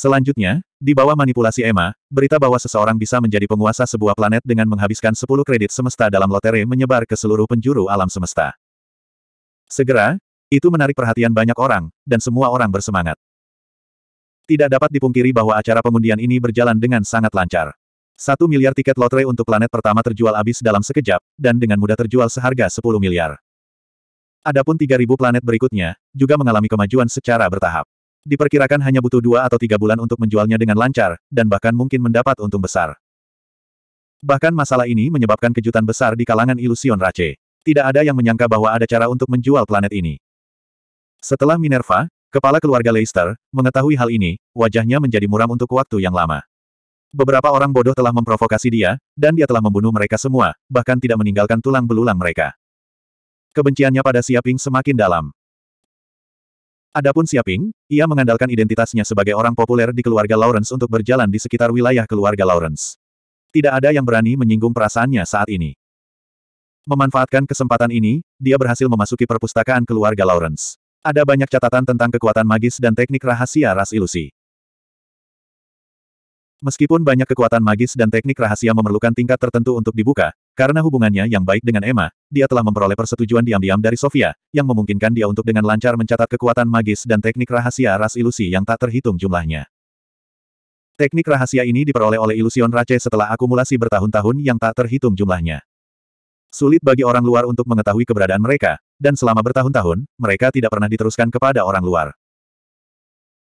Selanjutnya, di bawah manipulasi Emma, berita bahwa seseorang bisa menjadi penguasa sebuah planet dengan menghabiskan 10 kredit semesta dalam lotere menyebar ke seluruh penjuru alam semesta. Segera, itu menarik perhatian banyak orang, dan semua orang bersemangat. Tidak dapat dipungkiri bahwa acara pengundian ini berjalan dengan sangat lancar. Satu miliar tiket lotre untuk planet pertama terjual habis dalam sekejap, dan dengan mudah terjual seharga 10 miliar. Adapun 3.000 planet berikutnya, juga mengalami kemajuan secara bertahap. Diperkirakan hanya butuh dua atau tiga bulan untuk menjualnya dengan lancar, dan bahkan mungkin mendapat untung besar. Bahkan masalah ini menyebabkan kejutan besar di kalangan ilusion Rache. Tidak ada yang menyangka bahwa ada cara untuk menjual planet ini. Setelah Minerva, kepala keluarga Leicester, mengetahui hal ini, wajahnya menjadi muram untuk waktu yang lama. Beberapa orang bodoh telah memprovokasi dia, dan dia telah membunuh mereka semua, bahkan tidak meninggalkan tulang belulang mereka. Kebenciannya pada Siaping semakin dalam. Adapun Siaping, ia mengandalkan identitasnya sebagai orang populer di keluarga Lawrence untuk berjalan di sekitar wilayah keluarga Lawrence. Tidak ada yang berani menyinggung perasaannya saat ini. Memanfaatkan kesempatan ini, dia berhasil memasuki perpustakaan keluarga Lawrence. Ada banyak catatan tentang kekuatan magis dan teknik rahasia ras ilusi. Meskipun banyak kekuatan magis dan teknik rahasia memerlukan tingkat tertentu untuk dibuka, karena hubungannya yang baik dengan Emma, dia telah memperoleh persetujuan diam-diam dari Sofia, yang memungkinkan dia untuk dengan lancar mencatat kekuatan magis dan teknik rahasia ras ilusi yang tak terhitung jumlahnya. Teknik rahasia ini diperoleh oleh ilusion Rache setelah akumulasi bertahun-tahun yang tak terhitung jumlahnya. Sulit bagi orang luar untuk mengetahui keberadaan mereka, dan selama bertahun-tahun, mereka tidak pernah diteruskan kepada orang luar.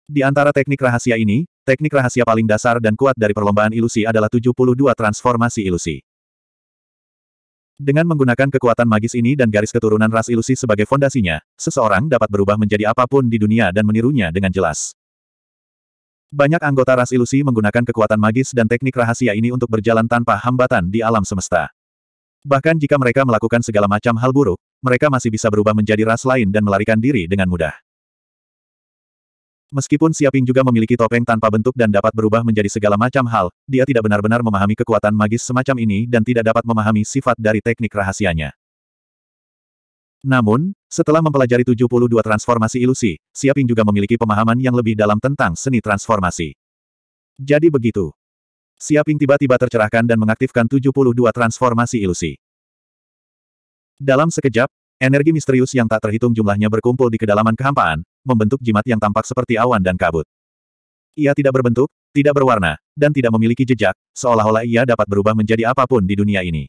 Di antara teknik rahasia ini, teknik rahasia paling dasar dan kuat dari perlombaan ilusi adalah 72 transformasi ilusi. Dengan menggunakan kekuatan magis ini dan garis keturunan ras ilusi sebagai fondasinya, seseorang dapat berubah menjadi apapun di dunia dan menirunya dengan jelas. Banyak anggota ras ilusi menggunakan kekuatan magis dan teknik rahasia ini untuk berjalan tanpa hambatan di alam semesta. Bahkan jika mereka melakukan segala macam hal buruk, mereka masih bisa berubah menjadi ras lain dan melarikan diri dengan mudah. Meskipun Siaping juga memiliki topeng tanpa bentuk dan dapat berubah menjadi segala macam hal, dia tidak benar-benar memahami kekuatan magis semacam ini dan tidak dapat memahami sifat dari teknik rahasianya. Namun, setelah mempelajari 72 transformasi ilusi, Siaping juga memiliki pemahaman yang lebih dalam tentang seni transformasi. Jadi begitu. Siaping tiba-tiba tercerahkan dan mengaktifkan 72 transformasi ilusi. Dalam sekejap, energi misterius yang tak terhitung jumlahnya berkumpul di kedalaman kehampaan, membentuk jimat yang tampak seperti awan dan kabut. Ia tidak berbentuk, tidak berwarna, dan tidak memiliki jejak, seolah-olah ia dapat berubah menjadi apapun di dunia ini.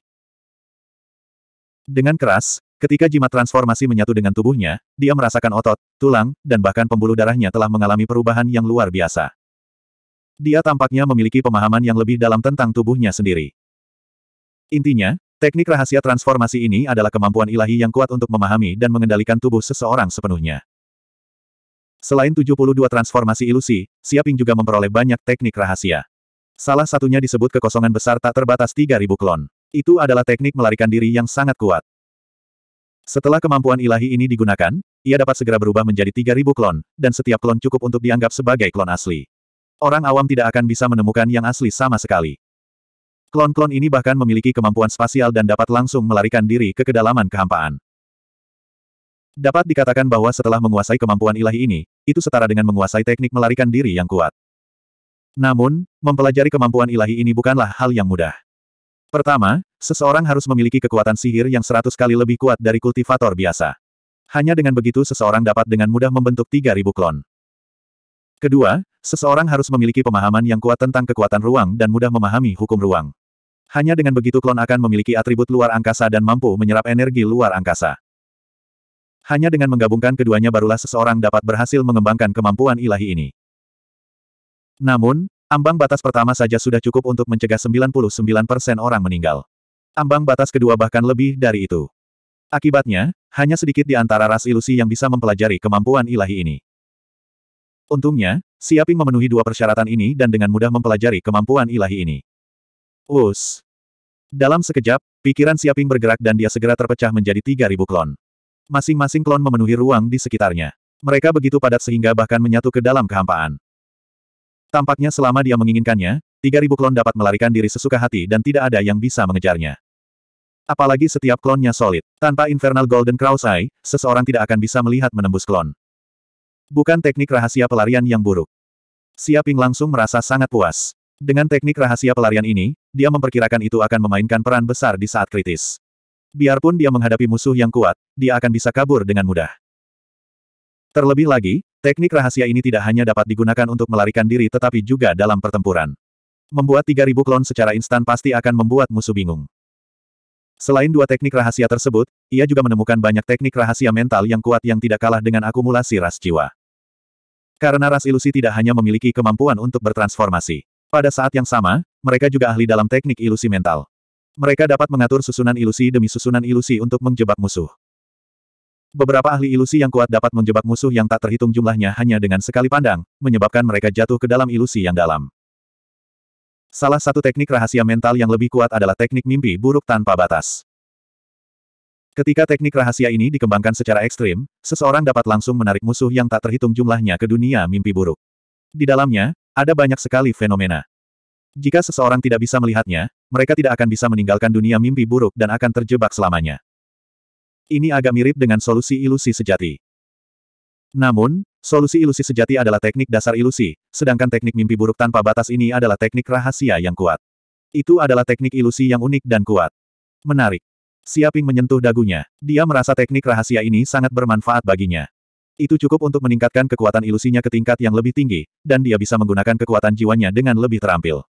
Dengan keras, ketika jimat transformasi menyatu dengan tubuhnya, dia merasakan otot, tulang, dan bahkan pembuluh darahnya telah mengalami perubahan yang luar biasa. Dia tampaknya memiliki pemahaman yang lebih dalam tentang tubuhnya sendiri. Intinya, Teknik rahasia transformasi ini adalah kemampuan ilahi yang kuat untuk memahami dan mengendalikan tubuh seseorang sepenuhnya. Selain 72 transformasi ilusi, Siaping juga memperoleh banyak teknik rahasia. Salah satunya disebut kekosongan besar tak terbatas 3000 klon. Itu adalah teknik melarikan diri yang sangat kuat. Setelah kemampuan ilahi ini digunakan, ia dapat segera berubah menjadi 3000 klon, dan setiap klon cukup untuk dianggap sebagai klon asli. Orang awam tidak akan bisa menemukan yang asli sama sekali. Klon-klon ini bahkan memiliki kemampuan spasial dan dapat langsung melarikan diri ke kedalaman kehampaan. Dapat dikatakan bahwa setelah menguasai kemampuan ilahi ini, itu setara dengan menguasai teknik melarikan diri yang kuat. Namun, mempelajari kemampuan ilahi ini bukanlah hal yang mudah. Pertama, seseorang harus memiliki kekuatan sihir yang seratus kali lebih kuat dari kultivator biasa. Hanya dengan begitu seseorang dapat dengan mudah membentuk 3.000 klon. Kedua, seseorang harus memiliki pemahaman yang kuat tentang kekuatan ruang dan mudah memahami hukum ruang. Hanya dengan begitu klon akan memiliki atribut luar angkasa dan mampu menyerap energi luar angkasa. Hanya dengan menggabungkan keduanya barulah seseorang dapat berhasil mengembangkan kemampuan ilahi ini. Namun, ambang batas pertama saja sudah cukup untuk mencegah 99% orang meninggal. Ambang batas kedua bahkan lebih dari itu. Akibatnya, hanya sedikit di antara ras ilusi yang bisa mempelajari kemampuan ilahi ini. Untungnya, Siaping memenuhi dua persyaratan ini dan dengan mudah mempelajari kemampuan ilahi ini. Us. Dalam sekejap, pikiran Siaping bergerak dan dia segera terpecah menjadi 3.000 klon. Masing-masing klon memenuhi ruang di sekitarnya. Mereka begitu padat sehingga bahkan menyatu ke dalam kehampaan. Tampaknya selama dia menginginkannya, 3000 klon dapat melarikan diri sesuka hati dan tidak ada yang bisa mengejarnya. Apalagi setiap klonnya solid. Tanpa Infernal Golden Crow's Eye, seseorang tidak akan bisa melihat menembus klon. Bukan teknik rahasia pelarian yang buruk. Siaping langsung merasa sangat puas. Dengan teknik rahasia pelarian ini, dia memperkirakan itu akan memainkan peran besar di saat kritis. Biarpun dia menghadapi musuh yang kuat, dia akan bisa kabur dengan mudah. Terlebih lagi, teknik rahasia ini tidak hanya dapat digunakan untuk melarikan diri tetapi juga dalam pertempuran. Membuat 3.000 klon secara instan pasti akan membuat musuh bingung. Selain dua teknik rahasia tersebut, ia juga menemukan banyak teknik rahasia mental yang kuat yang tidak kalah dengan akumulasi ras jiwa. Karena ras ilusi tidak hanya memiliki kemampuan untuk bertransformasi. Pada saat yang sama, mereka juga ahli dalam teknik ilusi mental. Mereka dapat mengatur susunan ilusi demi susunan ilusi untuk menjebak musuh. Beberapa ahli ilusi yang kuat dapat menjebak musuh yang tak terhitung jumlahnya hanya dengan sekali pandang, menyebabkan mereka jatuh ke dalam ilusi yang dalam. Salah satu teknik rahasia mental yang lebih kuat adalah teknik mimpi buruk tanpa batas. Ketika teknik rahasia ini dikembangkan secara ekstrim, seseorang dapat langsung menarik musuh yang tak terhitung jumlahnya ke dunia mimpi buruk. Di dalamnya, ada banyak sekali fenomena. Jika seseorang tidak bisa melihatnya, mereka tidak akan bisa meninggalkan dunia mimpi buruk dan akan terjebak selamanya. Ini agak mirip dengan solusi ilusi sejati. Namun, solusi ilusi sejati adalah teknik dasar ilusi, sedangkan teknik mimpi buruk tanpa batas ini adalah teknik rahasia yang kuat. Itu adalah teknik ilusi yang unik dan kuat. Menarik. Siaping menyentuh dagunya. Dia merasa teknik rahasia ini sangat bermanfaat baginya. Itu cukup untuk meningkatkan kekuatan ilusinya ke tingkat yang lebih tinggi, dan dia bisa menggunakan kekuatan jiwanya dengan lebih terampil.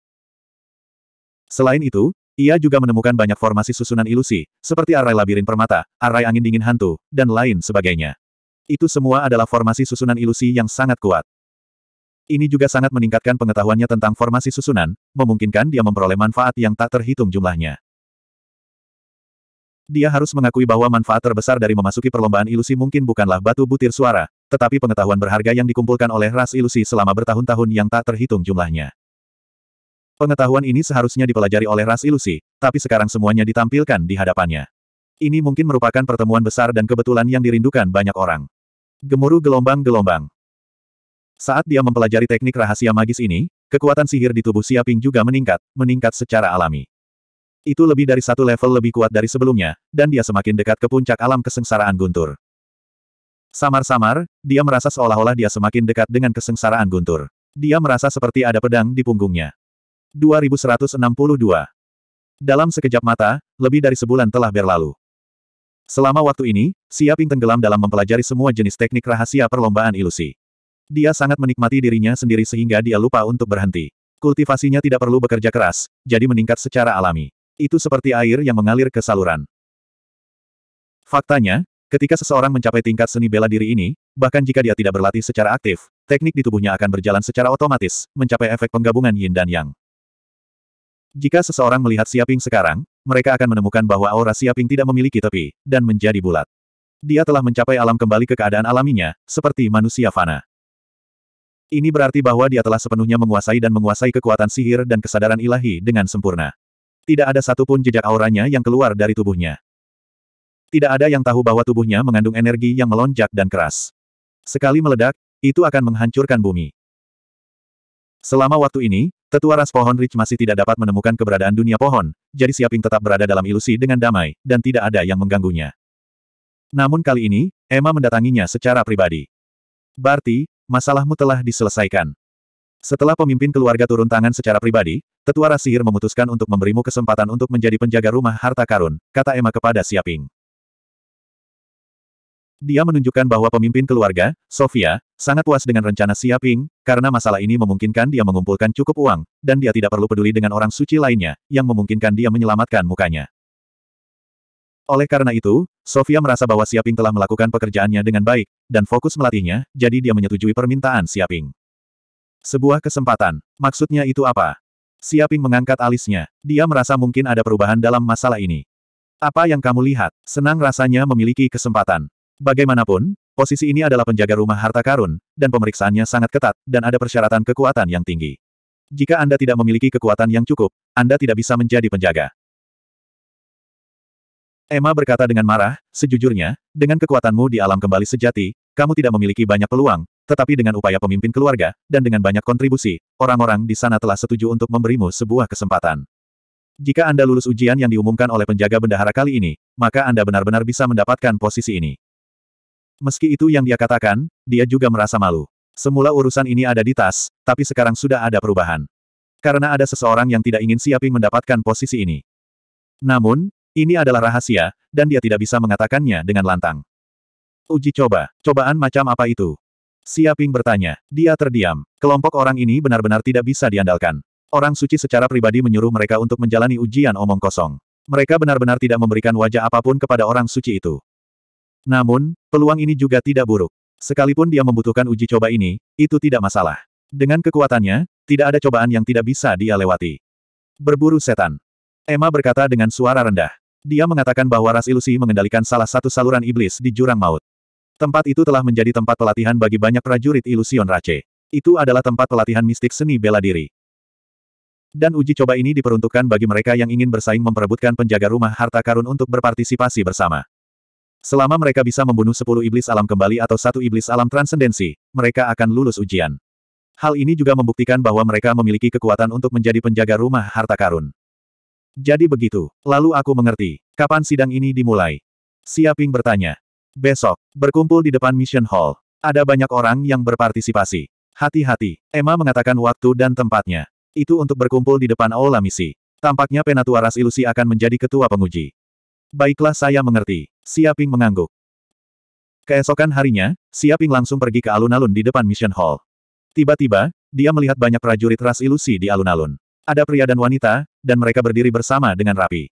Selain itu, ia juga menemukan banyak formasi susunan ilusi, seperti array labirin permata, array angin dingin hantu, dan lain sebagainya. Itu semua adalah formasi susunan ilusi yang sangat kuat. Ini juga sangat meningkatkan pengetahuannya tentang formasi susunan, memungkinkan dia memperoleh manfaat yang tak terhitung jumlahnya. Dia harus mengakui bahwa manfaat terbesar dari memasuki perlombaan ilusi mungkin bukanlah batu butir suara, tetapi pengetahuan berharga yang dikumpulkan oleh ras ilusi selama bertahun-tahun yang tak terhitung jumlahnya. Pengetahuan ini seharusnya dipelajari oleh ras ilusi, tapi sekarang semuanya ditampilkan di hadapannya. Ini mungkin merupakan pertemuan besar dan kebetulan yang dirindukan banyak orang. Gemuruh gelombang-gelombang. Saat dia mempelajari teknik rahasia magis ini, kekuatan sihir di tubuh Siaping juga meningkat, meningkat secara alami. Itu lebih dari satu level lebih kuat dari sebelumnya, dan dia semakin dekat ke puncak alam kesengsaraan guntur. Samar-samar, dia merasa seolah-olah dia semakin dekat dengan kesengsaraan guntur. Dia merasa seperti ada pedang di punggungnya. 2162. Dalam sekejap mata, lebih dari sebulan telah berlalu. Selama waktu ini, Siaping Ping tenggelam dalam mempelajari semua jenis teknik rahasia perlombaan ilusi. Dia sangat menikmati dirinya sendiri sehingga dia lupa untuk berhenti. Kultivasinya tidak perlu bekerja keras, jadi meningkat secara alami. Itu seperti air yang mengalir ke saluran. Faktanya, ketika seseorang mencapai tingkat seni bela diri ini, bahkan jika dia tidak berlatih secara aktif, teknik di tubuhnya akan berjalan secara otomatis, mencapai efek penggabungan yin dan yang. Jika seseorang melihat Siaping sekarang, mereka akan menemukan bahwa aura Siaping tidak memiliki tepi, dan menjadi bulat. Dia telah mencapai alam kembali ke keadaan alaminya, seperti manusia fana. Ini berarti bahwa dia telah sepenuhnya menguasai dan menguasai kekuatan sihir dan kesadaran ilahi dengan sempurna. Tidak ada satupun jejak auranya yang keluar dari tubuhnya. Tidak ada yang tahu bahwa tubuhnya mengandung energi yang melonjak dan keras. Sekali meledak, itu akan menghancurkan bumi. Selama waktu ini, tetua ras pohon Rich masih tidak dapat menemukan keberadaan dunia pohon, jadi Siaping tetap berada dalam ilusi dengan damai, dan tidak ada yang mengganggunya. Namun kali ini, Emma mendatanginya secara pribadi. Berarti masalahmu telah diselesaikan. Setelah pemimpin keluarga turun tangan secara pribadi, tetua ras sihir memutuskan untuk memberimu kesempatan untuk menjadi penjaga rumah harta karun, kata Emma kepada Siaping. Dia menunjukkan bahwa pemimpin keluarga, Sofia, sangat puas dengan rencana Siaping karena masalah ini memungkinkan dia mengumpulkan cukup uang, dan dia tidak perlu peduli dengan orang suci lainnya, yang memungkinkan dia menyelamatkan mukanya. Oleh karena itu, Sofia merasa bahwa Siaping telah melakukan pekerjaannya dengan baik, dan fokus melatihnya, jadi dia menyetujui permintaan Siaping. Sebuah kesempatan. Maksudnya itu apa? Siaping mengangkat alisnya. Dia merasa mungkin ada perubahan dalam masalah ini. Apa yang kamu lihat? Senang rasanya memiliki kesempatan. Bagaimanapun, posisi ini adalah penjaga rumah harta karun, dan pemeriksaannya sangat ketat, dan ada persyaratan kekuatan yang tinggi. Jika Anda tidak memiliki kekuatan yang cukup, Anda tidak bisa menjadi penjaga. Emma berkata dengan marah, sejujurnya, dengan kekuatanmu di alam kembali sejati, kamu tidak memiliki banyak peluang, tetapi dengan upaya pemimpin keluarga, dan dengan banyak kontribusi, orang-orang di sana telah setuju untuk memberimu sebuah kesempatan. Jika Anda lulus ujian yang diumumkan oleh penjaga bendahara kali ini, maka Anda benar-benar bisa mendapatkan posisi ini. Meski itu yang dia katakan, dia juga merasa malu. Semula urusan ini ada di tas, tapi sekarang sudah ada perubahan. Karena ada seseorang yang tidak ingin Siaping mendapatkan posisi ini. Namun, ini adalah rahasia, dan dia tidak bisa mengatakannya dengan lantang. Uji coba, cobaan macam apa itu? Siaping bertanya. Dia terdiam. Kelompok orang ini benar-benar tidak bisa diandalkan. Orang suci secara pribadi menyuruh mereka untuk menjalani ujian omong kosong. Mereka benar-benar tidak memberikan wajah apapun kepada orang suci itu. Namun, peluang ini juga tidak buruk. Sekalipun dia membutuhkan uji coba ini, itu tidak masalah. Dengan kekuatannya, tidak ada cobaan yang tidak bisa dia lewati. Berburu setan. Emma berkata dengan suara rendah. Dia mengatakan bahwa ras ilusi mengendalikan salah satu saluran iblis di jurang maut. Tempat itu telah menjadi tempat pelatihan bagi banyak prajurit ilusion race. Itu adalah tempat pelatihan mistik seni bela diri. Dan uji coba ini diperuntukkan bagi mereka yang ingin bersaing memperebutkan penjaga rumah harta karun untuk berpartisipasi bersama. Selama mereka bisa membunuh sepuluh iblis alam kembali atau satu iblis alam transendensi, mereka akan lulus ujian. Hal ini juga membuktikan bahwa mereka memiliki kekuatan untuk menjadi penjaga rumah harta karun. Jadi begitu. Lalu aku mengerti. Kapan sidang ini dimulai? Siaping bertanya. Besok, berkumpul di depan Mission Hall. Ada banyak orang yang berpartisipasi. Hati-hati. Emma mengatakan waktu dan tempatnya. Itu untuk berkumpul di depan aula misi. Tampaknya Penatua Ras Ilusi akan menjadi ketua penguji. Baiklah saya mengerti. Siaping mengangguk. Keesokan harinya, Siaping langsung pergi ke alun-alun di depan Mission Hall. Tiba-tiba, dia melihat banyak prajurit ras ilusi di alun-alun. Ada pria dan wanita, dan mereka berdiri bersama dengan rapi.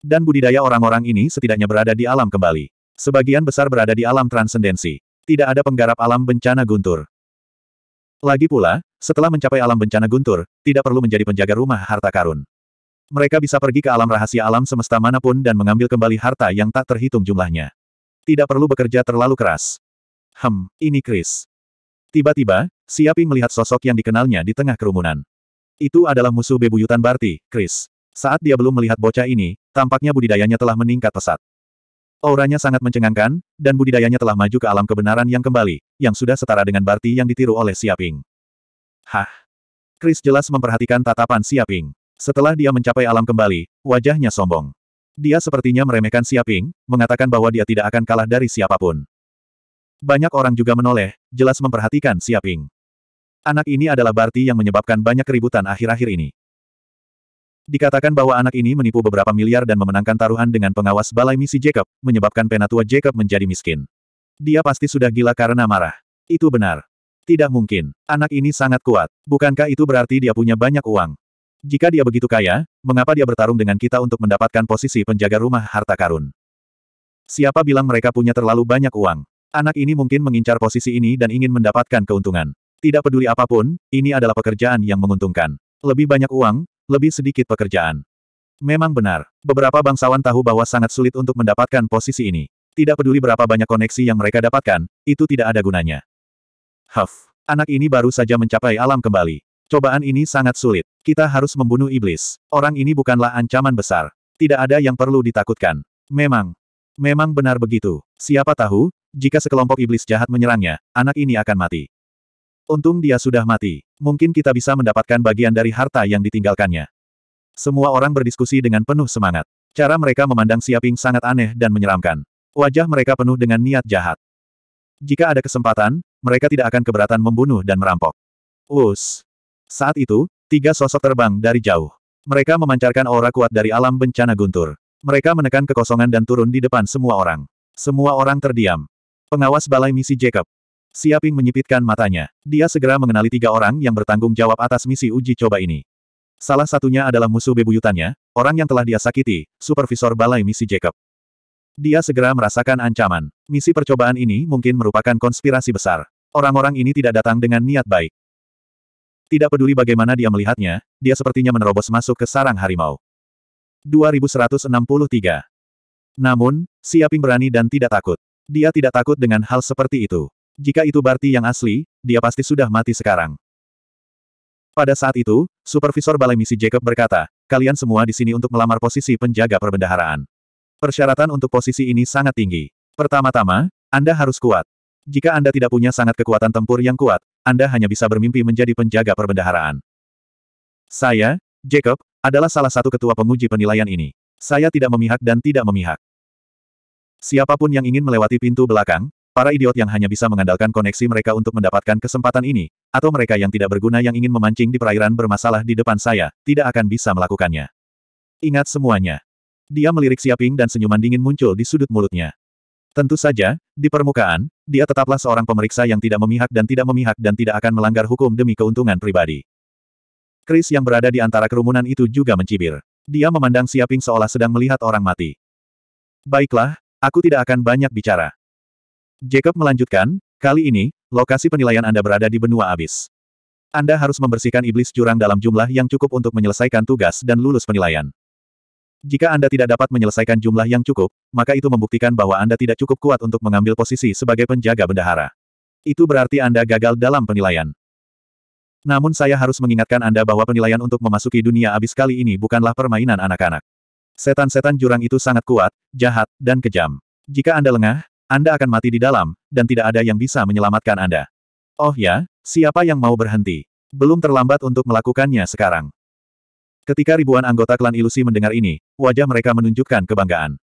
Dan budidaya orang-orang ini setidaknya berada di alam kembali. Sebagian besar berada di alam transendensi. Tidak ada penggarap alam bencana guntur. Lagi pula, setelah mencapai alam bencana guntur, tidak perlu menjadi penjaga rumah harta karun. Mereka bisa pergi ke alam rahasia alam semesta manapun dan mengambil kembali harta yang tak terhitung jumlahnya. Tidak perlu bekerja terlalu keras. Hem, ini Chris. Tiba-tiba, Siaping melihat sosok yang dikenalnya di tengah kerumunan. Itu adalah musuh bebuyutan Barti, Chris. Saat dia belum melihat bocah ini, tampaknya budidayanya telah meningkat pesat. Auranya sangat mencengangkan, dan budidayanya telah maju ke alam kebenaran yang kembali, yang sudah setara dengan Barti yang ditiru oleh Siaping. Hah? Chris jelas memperhatikan tatapan Siaping. Setelah dia mencapai alam kembali, wajahnya sombong. Dia sepertinya meremehkan Siaping, mengatakan bahwa dia tidak akan kalah dari siapapun. Banyak orang juga menoleh, jelas memperhatikan Siaping. Anak ini adalah Barti yang menyebabkan banyak keributan akhir-akhir ini. Dikatakan bahwa anak ini menipu beberapa miliar dan memenangkan taruhan dengan pengawas balai misi Jacob, menyebabkan penatua Jacob menjadi miskin. Dia pasti sudah gila karena marah. Itu benar. Tidak mungkin. Anak ini sangat kuat. Bukankah itu berarti dia punya banyak uang? Jika dia begitu kaya, mengapa dia bertarung dengan kita untuk mendapatkan posisi penjaga rumah harta karun? Siapa bilang mereka punya terlalu banyak uang? Anak ini mungkin mengincar posisi ini dan ingin mendapatkan keuntungan. Tidak peduli apapun, ini adalah pekerjaan yang menguntungkan. Lebih banyak uang, lebih sedikit pekerjaan. Memang benar, beberapa bangsawan tahu bahwa sangat sulit untuk mendapatkan posisi ini. Tidak peduli berapa banyak koneksi yang mereka dapatkan, itu tidak ada gunanya. Huff, anak ini baru saja mencapai alam kembali. Cobaan ini sangat sulit. Kita harus membunuh iblis. Orang ini bukanlah ancaman besar. Tidak ada yang perlu ditakutkan. Memang. Memang benar begitu. Siapa tahu, jika sekelompok iblis jahat menyerangnya, anak ini akan mati. Untung dia sudah mati. Mungkin kita bisa mendapatkan bagian dari harta yang ditinggalkannya. Semua orang berdiskusi dengan penuh semangat. Cara mereka memandang Siaping sangat aneh dan menyeramkan. Wajah mereka penuh dengan niat jahat. Jika ada kesempatan, mereka tidak akan keberatan membunuh dan merampok. Us. Saat itu, Tiga sosok terbang dari jauh. Mereka memancarkan aura kuat dari alam bencana guntur. Mereka menekan kekosongan dan turun di depan semua orang. Semua orang terdiam. Pengawas balai misi Jacob. Siaping menyipitkan matanya. Dia segera mengenali tiga orang yang bertanggung jawab atas misi uji coba ini. Salah satunya adalah musuh bebuyutannya, orang yang telah dia sakiti, supervisor balai misi Jacob. Dia segera merasakan ancaman. Misi percobaan ini mungkin merupakan konspirasi besar. Orang-orang ini tidak datang dengan niat baik. Tidak peduli bagaimana dia melihatnya, dia sepertinya menerobos masuk ke sarang harimau. 2163 Namun, Siaping berani dan tidak takut. Dia tidak takut dengan hal seperti itu. Jika itu Barti yang asli, dia pasti sudah mati sekarang. Pada saat itu, Supervisor Balai Misi Jacob berkata, kalian semua di sini untuk melamar posisi penjaga perbendaharaan. Persyaratan untuk posisi ini sangat tinggi. Pertama-tama, Anda harus kuat. Jika Anda tidak punya sangat kekuatan tempur yang kuat, anda hanya bisa bermimpi menjadi penjaga perbendaharaan. Saya, Jacob, adalah salah satu ketua penguji penilaian ini. Saya tidak memihak dan tidak memihak. Siapapun yang ingin melewati pintu belakang, para idiot yang hanya bisa mengandalkan koneksi mereka untuk mendapatkan kesempatan ini, atau mereka yang tidak berguna yang ingin memancing di perairan bermasalah di depan saya, tidak akan bisa melakukannya. Ingat semuanya. Dia melirik Siaping dan senyuman dingin muncul di sudut mulutnya. Tentu saja, di permukaan, dia tetaplah seorang pemeriksa yang tidak memihak dan tidak memihak dan tidak akan melanggar hukum demi keuntungan pribadi. Chris yang berada di antara kerumunan itu juga mencibir. Dia memandang Siaping seolah sedang melihat orang mati. Baiklah, aku tidak akan banyak bicara. Jacob melanjutkan, kali ini, lokasi penilaian Anda berada di benua abis. Anda harus membersihkan iblis jurang dalam jumlah yang cukup untuk menyelesaikan tugas dan lulus penilaian. Jika Anda tidak dapat menyelesaikan jumlah yang cukup, maka itu membuktikan bahwa Anda tidak cukup kuat untuk mengambil posisi sebagai penjaga bendahara. Itu berarti Anda gagal dalam penilaian. Namun saya harus mengingatkan Anda bahwa penilaian untuk memasuki dunia abis kali ini bukanlah permainan anak-anak. Setan-setan jurang itu sangat kuat, jahat, dan kejam. Jika Anda lengah, Anda akan mati di dalam, dan tidak ada yang bisa menyelamatkan Anda. Oh ya, siapa yang mau berhenti? Belum terlambat untuk melakukannya sekarang. Ketika ribuan anggota klan ilusi mendengar ini, wajah mereka menunjukkan kebanggaan.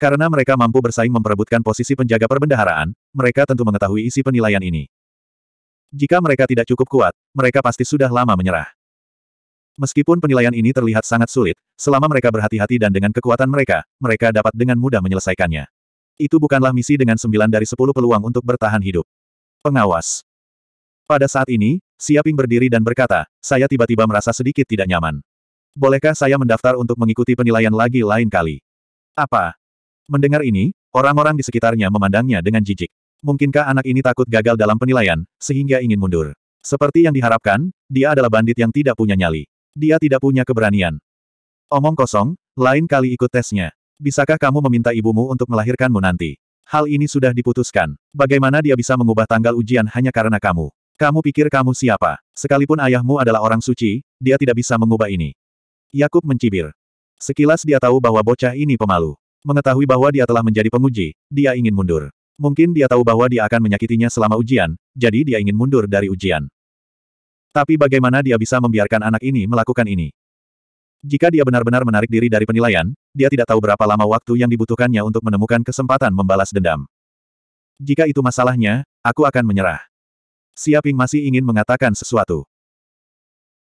Karena mereka mampu bersaing memperebutkan posisi penjaga perbendaharaan, mereka tentu mengetahui isi penilaian ini. Jika mereka tidak cukup kuat, mereka pasti sudah lama menyerah. Meskipun penilaian ini terlihat sangat sulit, selama mereka berhati-hati dan dengan kekuatan mereka, mereka dapat dengan mudah menyelesaikannya. Itu bukanlah misi dengan sembilan dari sepuluh peluang untuk bertahan hidup. Pengawas. Pada saat ini, Siaping berdiri dan berkata, saya tiba-tiba merasa sedikit tidak nyaman. Bolehkah saya mendaftar untuk mengikuti penilaian lagi lain kali? Apa? Mendengar ini, orang-orang di sekitarnya memandangnya dengan jijik. Mungkinkah anak ini takut gagal dalam penilaian, sehingga ingin mundur? Seperti yang diharapkan, dia adalah bandit yang tidak punya nyali. Dia tidak punya keberanian. Omong kosong, lain kali ikut tesnya. Bisakah kamu meminta ibumu untuk melahirkanmu nanti? Hal ini sudah diputuskan. Bagaimana dia bisa mengubah tanggal ujian hanya karena kamu? Kamu pikir kamu siapa? Sekalipun ayahmu adalah orang suci, dia tidak bisa mengubah ini. Yakub mencibir. Sekilas dia tahu bahwa bocah ini pemalu. Mengetahui bahwa dia telah menjadi penguji, dia ingin mundur. Mungkin dia tahu bahwa dia akan menyakitinya selama ujian, jadi dia ingin mundur dari ujian. Tapi bagaimana dia bisa membiarkan anak ini melakukan ini? Jika dia benar-benar menarik diri dari penilaian, dia tidak tahu berapa lama waktu yang dibutuhkannya untuk menemukan kesempatan membalas dendam. Jika itu masalahnya, aku akan menyerah. Siaping masih ingin mengatakan sesuatu.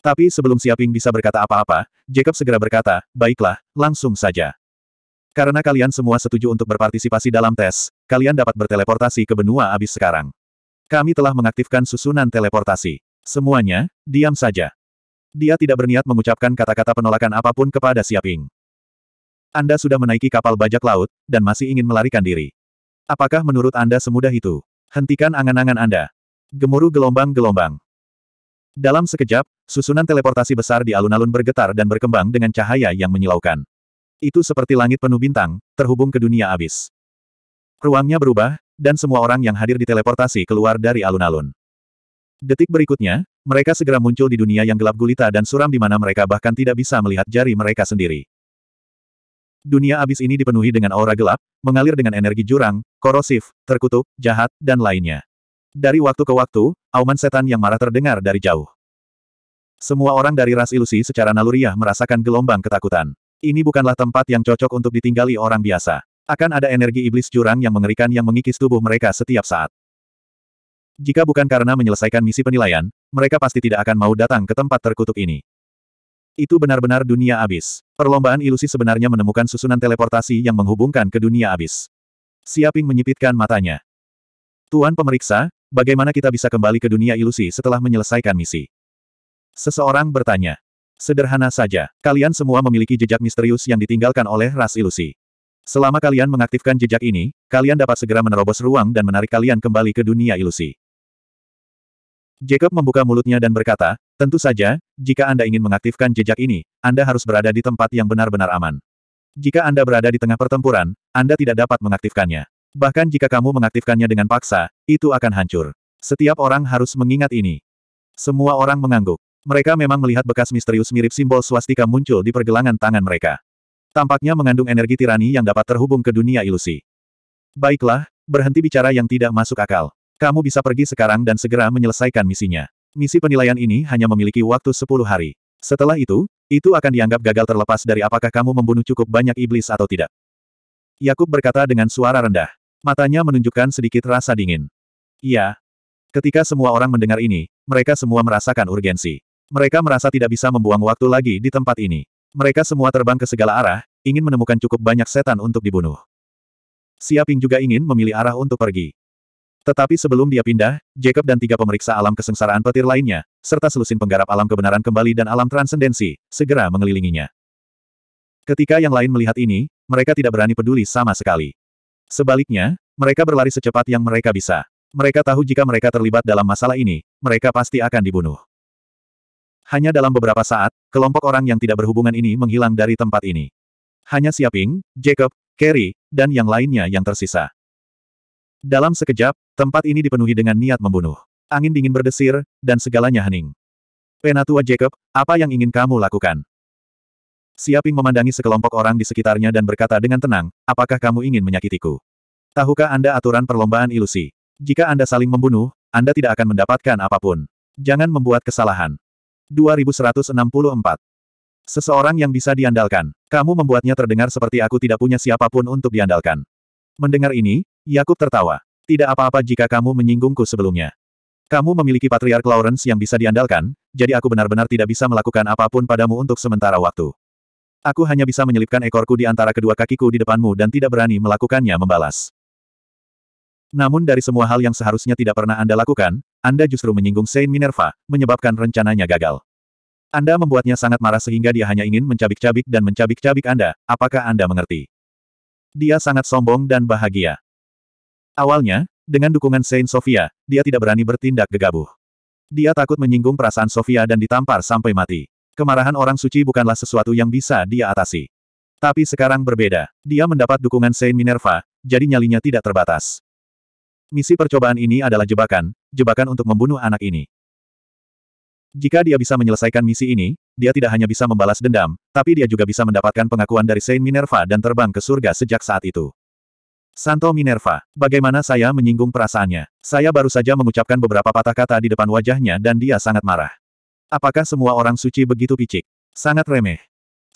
Tapi sebelum Siaping bisa berkata apa-apa, Jacob segera berkata, baiklah, langsung saja. Karena kalian semua setuju untuk berpartisipasi dalam tes, kalian dapat berteleportasi ke benua abis sekarang. Kami telah mengaktifkan susunan teleportasi. Semuanya, diam saja. Dia tidak berniat mengucapkan kata-kata penolakan apapun kepada Siaping. Anda sudah menaiki kapal bajak laut, dan masih ingin melarikan diri. Apakah menurut Anda semudah itu? Hentikan angan-angan Anda. Gemuruh gelombang-gelombang. Dalam sekejap, susunan teleportasi besar di alun-alun bergetar dan berkembang dengan cahaya yang menyilaukan. Itu seperti langit penuh bintang, terhubung ke dunia abis. Ruangnya berubah, dan semua orang yang hadir di teleportasi keluar dari alun-alun. Detik berikutnya, mereka segera muncul di dunia yang gelap gulita dan suram di mana mereka bahkan tidak bisa melihat jari mereka sendiri. Dunia abis ini dipenuhi dengan aura gelap, mengalir dengan energi jurang, korosif, terkutuk, jahat, dan lainnya. Dari waktu ke waktu, auman setan yang marah terdengar dari jauh. Semua orang dari ras ilusi secara naluriah merasakan gelombang ketakutan. Ini bukanlah tempat yang cocok untuk ditinggali orang biasa. Akan ada energi iblis curang yang mengerikan yang mengikis tubuh mereka setiap saat. Jika bukan karena menyelesaikan misi penilaian, mereka pasti tidak akan mau datang ke tempat terkutuk ini. Itu benar-benar dunia abis. Perlombaan ilusi sebenarnya menemukan susunan teleportasi yang menghubungkan ke dunia abis. Siaping menyipitkan matanya. Tuan pemeriksa, Bagaimana kita bisa kembali ke dunia ilusi setelah menyelesaikan misi? Seseorang bertanya. Sederhana saja, kalian semua memiliki jejak misterius yang ditinggalkan oleh ras ilusi. Selama kalian mengaktifkan jejak ini, kalian dapat segera menerobos ruang dan menarik kalian kembali ke dunia ilusi. Jacob membuka mulutnya dan berkata, tentu saja, jika Anda ingin mengaktifkan jejak ini, Anda harus berada di tempat yang benar-benar aman. Jika Anda berada di tengah pertempuran, Anda tidak dapat mengaktifkannya. Bahkan jika kamu mengaktifkannya dengan paksa, itu akan hancur. Setiap orang harus mengingat ini. Semua orang mengangguk. Mereka memang melihat bekas misterius mirip simbol swastika muncul di pergelangan tangan mereka. Tampaknya mengandung energi tirani yang dapat terhubung ke dunia ilusi. Baiklah, berhenti bicara yang tidak masuk akal. Kamu bisa pergi sekarang dan segera menyelesaikan misinya. Misi penilaian ini hanya memiliki waktu 10 hari. Setelah itu, itu akan dianggap gagal terlepas dari apakah kamu membunuh cukup banyak iblis atau tidak. Yakub berkata dengan suara rendah. Matanya menunjukkan sedikit rasa dingin. Iya. Ketika semua orang mendengar ini, mereka semua merasakan urgensi. Mereka merasa tidak bisa membuang waktu lagi di tempat ini. Mereka semua terbang ke segala arah, ingin menemukan cukup banyak setan untuk dibunuh. Siaping juga ingin memilih arah untuk pergi. Tetapi sebelum dia pindah, Jacob dan tiga pemeriksa alam kesengsaraan petir lainnya, serta selusin penggarap alam kebenaran kembali dan alam transendensi, segera mengelilinginya. Ketika yang lain melihat ini, mereka tidak berani peduli sama sekali. Sebaliknya, mereka berlari secepat yang mereka bisa. Mereka tahu jika mereka terlibat dalam masalah ini, mereka pasti akan dibunuh. Hanya dalam beberapa saat, kelompok orang yang tidak berhubungan ini menghilang dari tempat ini. Hanya Siaping, Jacob, Kerry, dan yang lainnya yang tersisa. Dalam sekejap, tempat ini dipenuhi dengan niat membunuh. Angin dingin berdesir, dan segalanya hening. Penatua Jacob, apa yang ingin kamu lakukan? Siaping memandangi sekelompok orang di sekitarnya dan berkata dengan tenang, apakah kamu ingin menyakitiku? Tahukah Anda aturan perlombaan ilusi? Jika Anda saling membunuh, Anda tidak akan mendapatkan apapun. Jangan membuat kesalahan. 2164. Seseorang yang bisa diandalkan. Kamu membuatnya terdengar seperti aku tidak punya siapapun untuk diandalkan. Mendengar ini, Yakub tertawa. Tidak apa-apa jika kamu menyinggungku sebelumnya. Kamu memiliki Patriark Lawrence yang bisa diandalkan, jadi aku benar-benar tidak bisa melakukan apapun padamu untuk sementara waktu. Aku hanya bisa menyelipkan ekorku di antara kedua kakiku di depanmu dan tidak berani melakukannya membalas. Namun dari semua hal yang seharusnya tidak pernah Anda lakukan, Anda justru menyinggung Saint Minerva, menyebabkan rencananya gagal. Anda membuatnya sangat marah sehingga dia hanya ingin mencabik-cabik dan mencabik-cabik Anda, apakah Anda mengerti? Dia sangat sombong dan bahagia. Awalnya, dengan dukungan Saint Sofia, dia tidak berani bertindak gegabah. Dia takut menyinggung perasaan Sofia dan ditampar sampai mati. Kemarahan orang suci bukanlah sesuatu yang bisa dia atasi. Tapi sekarang berbeda. Dia mendapat dukungan Saint Minerva, jadi nyalinya tidak terbatas. Misi percobaan ini adalah jebakan, jebakan untuk membunuh anak ini. Jika dia bisa menyelesaikan misi ini, dia tidak hanya bisa membalas dendam, tapi dia juga bisa mendapatkan pengakuan dari Saint Minerva dan terbang ke surga sejak saat itu. Santo Minerva, bagaimana saya menyinggung perasaannya? Saya baru saja mengucapkan beberapa patah kata di depan wajahnya dan dia sangat marah. Apakah semua orang suci begitu picik? Sangat remeh.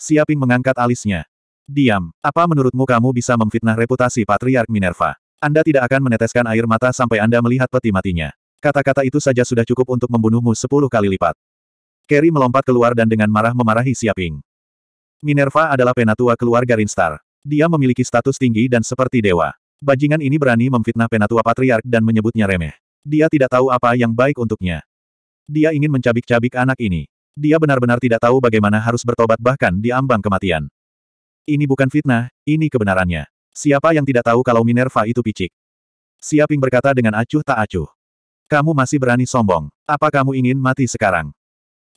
Siaping mengangkat alisnya. Diam, apa menurutmu kamu bisa memfitnah reputasi Patriark Minerva? Anda tidak akan meneteskan air mata sampai Anda melihat peti matinya. Kata-kata itu saja sudah cukup untuk membunuhmu sepuluh kali lipat. Kerry melompat keluar dan dengan marah memarahi Siaping. Minerva adalah penatua keluarga Rinstar. Dia memiliki status tinggi dan seperti dewa. Bajingan ini berani memfitnah penatua patriark dan menyebutnya remeh. Dia tidak tahu apa yang baik untuknya. Dia ingin mencabik-cabik anak ini. Dia benar-benar tidak tahu bagaimana harus bertobat bahkan di ambang kematian. Ini bukan fitnah, ini kebenarannya. Siapa yang tidak tahu kalau Minerva itu picik? Siaping berkata dengan acuh tak acuh. Kamu masih berani sombong. Apa kamu ingin mati sekarang?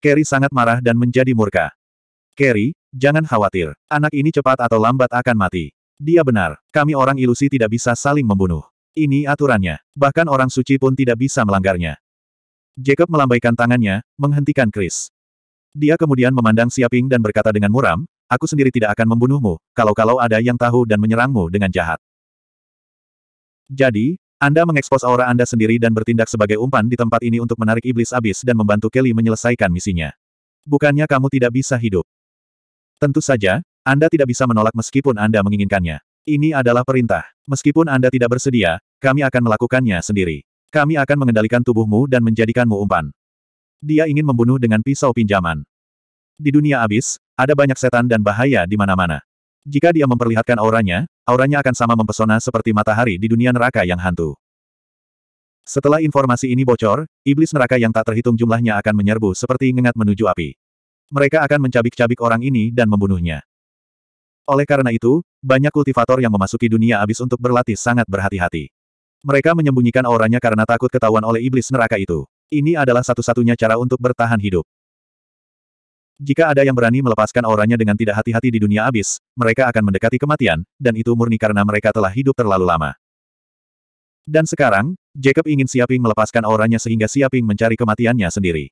Kerry sangat marah dan menjadi murka. Kerry, jangan khawatir. Anak ini cepat atau lambat akan mati. Dia benar, kami orang ilusi tidak bisa saling membunuh. Ini aturannya. Bahkan orang suci pun tidak bisa melanggarnya. Jacob melambaikan tangannya, menghentikan Chris. Dia kemudian memandang Siaping dan berkata dengan muram, aku sendiri tidak akan membunuhmu, kalau-kalau ada yang tahu dan menyerangmu dengan jahat. Jadi, Anda mengekspos aura Anda sendiri dan bertindak sebagai umpan di tempat ini untuk menarik iblis abis dan membantu Kelly menyelesaikan misinya. Bukannya kamu tidak bisa hidup. Tentu saja, Anda tidak bisa menolak meskipun Anda menginginkannya. Ini adalah perintah. Meskipun Anda tidak bersedia, kami akan melakukannya sendiri. Kami akan mengendalikan tubuhmu dan menjadikanmu umpan. Dia ingin membunuh dengan pisau pinjaman. Di dunia abis, ada banyak setan dan bahaya di mana-mana. Jika dia memperlihatkan auranya, auranya akan sama mempesona seperti matahari di dunia neraka yang hantu. Setelah informasi ini bocor, iblis neraka yang tak terhitung jumlahnya akan menyerbu seperti ngengat menuju api. Mereka akan mencabik-cabik orang ini dan membunuhnya. Oleh karena itu, banyak kultivator yang memasuki dunia abis untuk berlatih sangat berhati-hati. Mereka menyembunyikan auranya karena takut ketahuan oleh iblis neraka itu. Ini adalah satu-satunya cara untuk bertahan hidup. Jika ada yang berani melepaskan auranya dengan tidak hati-hati di dunia abis, mereka akan mendekati kematian, dan itu murni karena mereka telah hidup terlalu lama. Dan sekarang, Jacob ingin Siaping melepaskan auranya sehingga Siaping mencari kematiannya sendiri.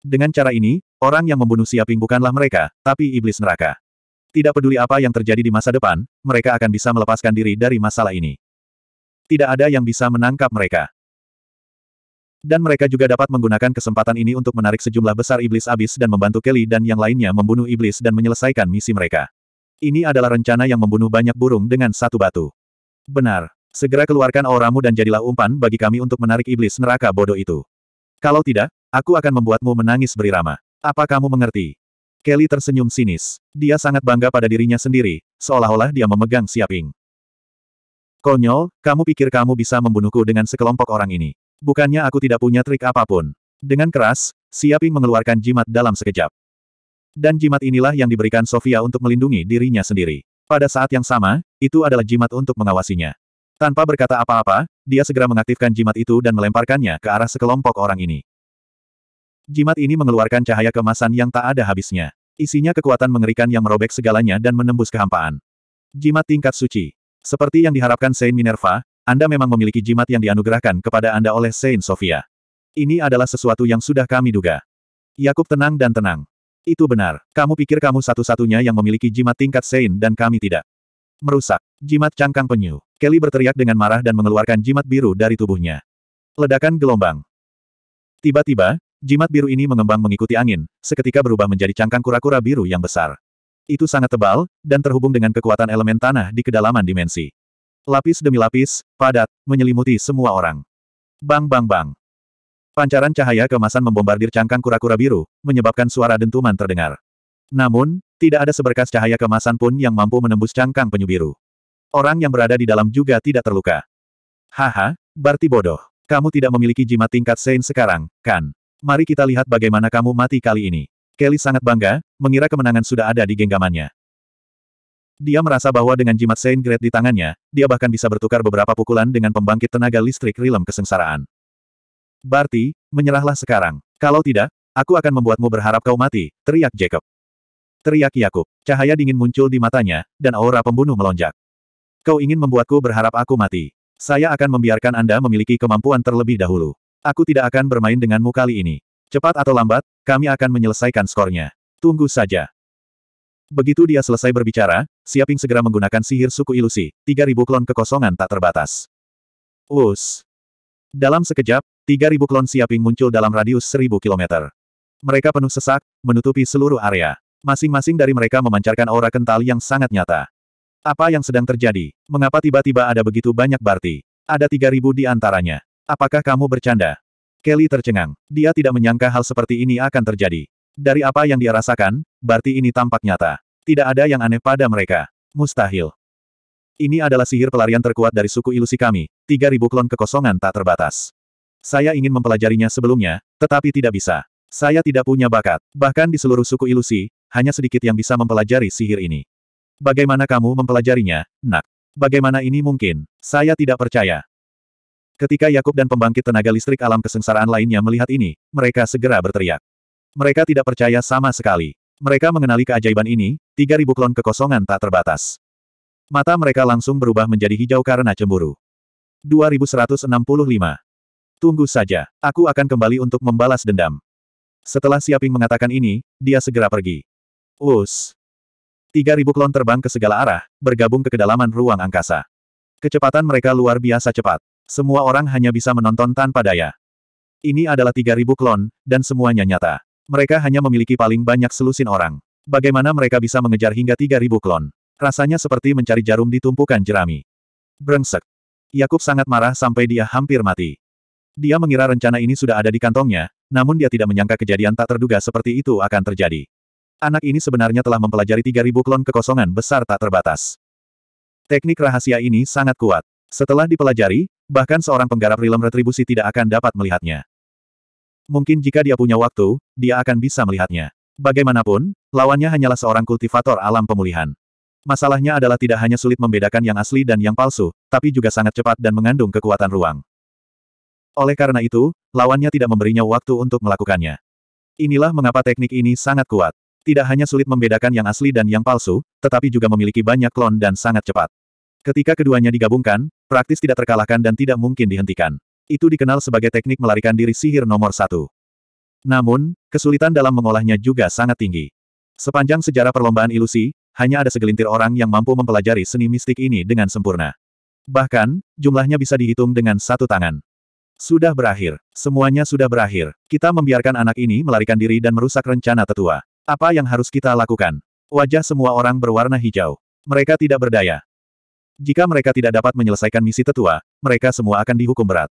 Dengan cara ini, orang yang membunuh Siaping bukanlah mereka, tapi iblis neraka. Tidak peduli apa yang terjadi di masa depan, mereka akan bisa melepaskan diri dari masalah ini. Tidak ada yang bisa menangkap mereka. Dan mereka juga dapat menggunakan kesempatan ini untuk menarik sejumlah besar iblis abis dan membantu Kelly dan yang lainnya membunuh iblis dan menyelesaikan misi mereka. Ini adalah rencana yang membunuh banyak burung dengan satu batu. Benar. Segera keluarkan auramu dan jadilah umpan bagi kami untuk menarik iblis neraka bodoh itu. Kalau tidak, aku akan membuatmu menangis berirama. Apa kamu mengerti? Kelly tersenyum sinis. Dia sangat bangga pada dirinya sendiri, seolah-olah dia memegang siaping. Konyol, kamu pikir kamu bisa membunuhku dengan sekelompok orang ini. Bukannya aku tidak punya trik apapun. Dengan keras, Siaping mengeluarkan jimat dalam sekejap. Dan jimat inilah yang diberikan Sofia untuk melindungi dirinya sendiri. Pada saat yang sama, itu adalah jimat untuk mengawasinya. Tanpa berkata apa-apa, dia segera mengaktifkan jimat itu dan melemparkannya ke arah sekelompok orang ini. Jimat ini mengeluarkan cahaya kemasan yang tak ada habisnya. Isinya kekuatan mengerikan yang merobek segalanya dan menembus kehampaan. Jimat tingkat suci. Seperti yang diharapkan Saint Minerva, Anda memang memiliki jimat yang dianugerahkan kepada Anda oleh Saint Sofia. Ini adalah sesuatu yang sudah kami duga. Yakub tenang dan tenang. Itu benar. Kamu pikir kamu satu-satunya yang memiliki jimat tingkat Saint dan kami tidak. Merusak. Jimat cangkang penyu. Kelly berteriak dengan marah dan mengeluarkan jimat biru dari tubuhnya. Ledakan gelombang. Tiba-tiba, jimat biru ini mengembang mengikuti angin, seketika berubah menjadi cangkang kura-kura biru yang besar. Itu sangat tebal, dan terhubung dengan kekuatan elemen tanah di kedalaman dimensi. Lapis demi lapis, padat, menyelimuti semua orang. Bang bang bang. Pancaran cahaya kemasan membombardir cangkang kura-kura biru, menyebabkan suara dentuman terdengar. Namun, tidak ada seberkas cahaya kemasan pun yang mampu menembus cangkang penyu biru. Orang yang berada di dalam juga tidak terluka. Haha, berarti bodoh. Kamu tidak memiliki jimat tingkat Sein sekarang, kan? Mari kita lihat bagaimana kamu mati kali ini. Kelly sangat bangga, mengira kemenangan sudah ada di genggamannya. Dia merasa bahwa dengan jimat Saint Great di tangannya, dia bahkan bisa bertukar beberapa pukulan dengan pembangkit tenaga listrik rilem kesengsaraan. Barty, menyerahlah sekarang. Kalau tidak, aku akan membuatmu berharap kau mati, teriak Jacob. Teriak Yakub. Cahaya dingin muncul di matanya, dan aura pembunuh melonjak. Kau ingin membuatku berharap aku mati. Saya akan membiarkan Anda memiliki kemampuan terlebih dahulu. Aku tidak akan bermain denganmu kali ini. Cepat atau lambat, kami akan menyelesaikan skornya. Tunggu saja. Begitu dia selesai berbicara, Siaping segera menggunakan sihir suku ilusi, 3000 klon kekosongan tak terbatas. Us. Dalam sekejap, 3000 klon Siaping muncul dalam radius 1000 km. Mereka penuh sesak, menutupi seluruh area. Masing-masing dari mereka memancarkan aura kental yang sangat nyata. Apa yang sedang terjadi? Mengapa tiba-tiba ada begitu banyak Barti? Ada 3000 di antaranya. Apakah kamu bercanda? Kelly tercengang. Dia tidak menyangka hal seperti ini akan terjadi. Dari apa yang dia rasakan, berarti ini tampak nyata. Tidak ada yang aneh pada mereka. Mustahil. Ini adalah sihir pelarian terkuat dari suku ilusi kami, 3000 klon kekosongan tak terbatas. Saya ingin mempelajarinya sebelumnya, tetapi tidak bisa. Saya tidak punya bakat. Bahkan di seluruh suku ilusi, hanya sedikit yang bisa mempelajari sihir ini. Bagaimana kamu mempelajarinya, nak? Bagaimana ini mungkin? Saya tidak percaya. Ketika Yakub dan pembangkit tenaga listrik alam kesengsaraan lainnya melihat ini, mereka segera berteriak. Mereka tidak percaya sama sekali. Mereka mengenali keajaiban ini, 3000 klon kekosongan tak terbatas. Mata mereka langsung berubah menjadi hijau karena cemburu. 2165. Tunggu saja, aku akan kembali untuk membalas dendam. Setelah Siaping mengatakan ini, dia segera pergi. Us. 3000 klon terbang ke segala arah, bergabung ke kedalaman ruang angkasa. Kecepatan mereka luar biasa cepat. Semua orang hanya bisa menonton tanpa daya. Ini adalah 3.000 klon, dan semuanya nyata. Mereka hanya memiliki paling banyak selusin orang. Bagaimana mereka bisa mengejar hingga 3.000 klon? Rasanya seperti mencari jarum di tumpukan jerami. Brengsek. Yakub sangat marah sampai dia hampir mati. Dia mengira rencana ini sudah ada di kantongnya, namun dia tidak menyangka kejadian tak terduga seperti itu akan terjadi. Anak ini sebenarnya telah mempelajari 3.000 klon kekosongan besar tak terbatas. Teknik rahasia ini sangat kuat. Setelah dipelajari, bahkan seorang penggarap rilem retribusi tidak akan dapat melihatnya. Mungkin jika dia punya waktu, dia akan bisa melihatnya. Bagaimanapun, lawannya hanyalah seorang kultivator alam pemulihan. Masalahnya adalah tidak hanya sulit membedakan yang asli dan yang palsu, tapi juga sangat cepat dan mengandung kekuatan ruang. Oleh karena itu, lawannya tidak memberinya waktu untuk melakukannya. Inilah mengapa teknik ini sangat kuat. Tidak hanya sulit membedakan yang asli dan yang palsu, tetapi juga memiliki banyak klon dan sangat cepat. Ketika keduanya digabungkan, praktis tidak terkalahkan dan tidak mungkin dihentikan. Itu dikenal sebagai teknik melarikan diri sihir nomor satu. Namun, kesulitan dalam mengolahnya juga sangat tinggi. Sepanjang sejarah perlombaan ilusi, hanya ada segelintir orang yang mampu mempelajari seni mistik ini dengan sempurna. Bahkan, jumlahnya bisa dihitung dengan satu tangan. Sudah berakhir. Semuanya sudah berakhir. Kita membiarkan anak ini melarikan diri dan merusak rencana tetua. Apa yang harus kita lakukan? Wajah semua orang berwarna hijau. Mereka tidak berdaya. Jika mereka tidak dapat menyelesaikan misi tetua, mereka semua akan dihukum berat.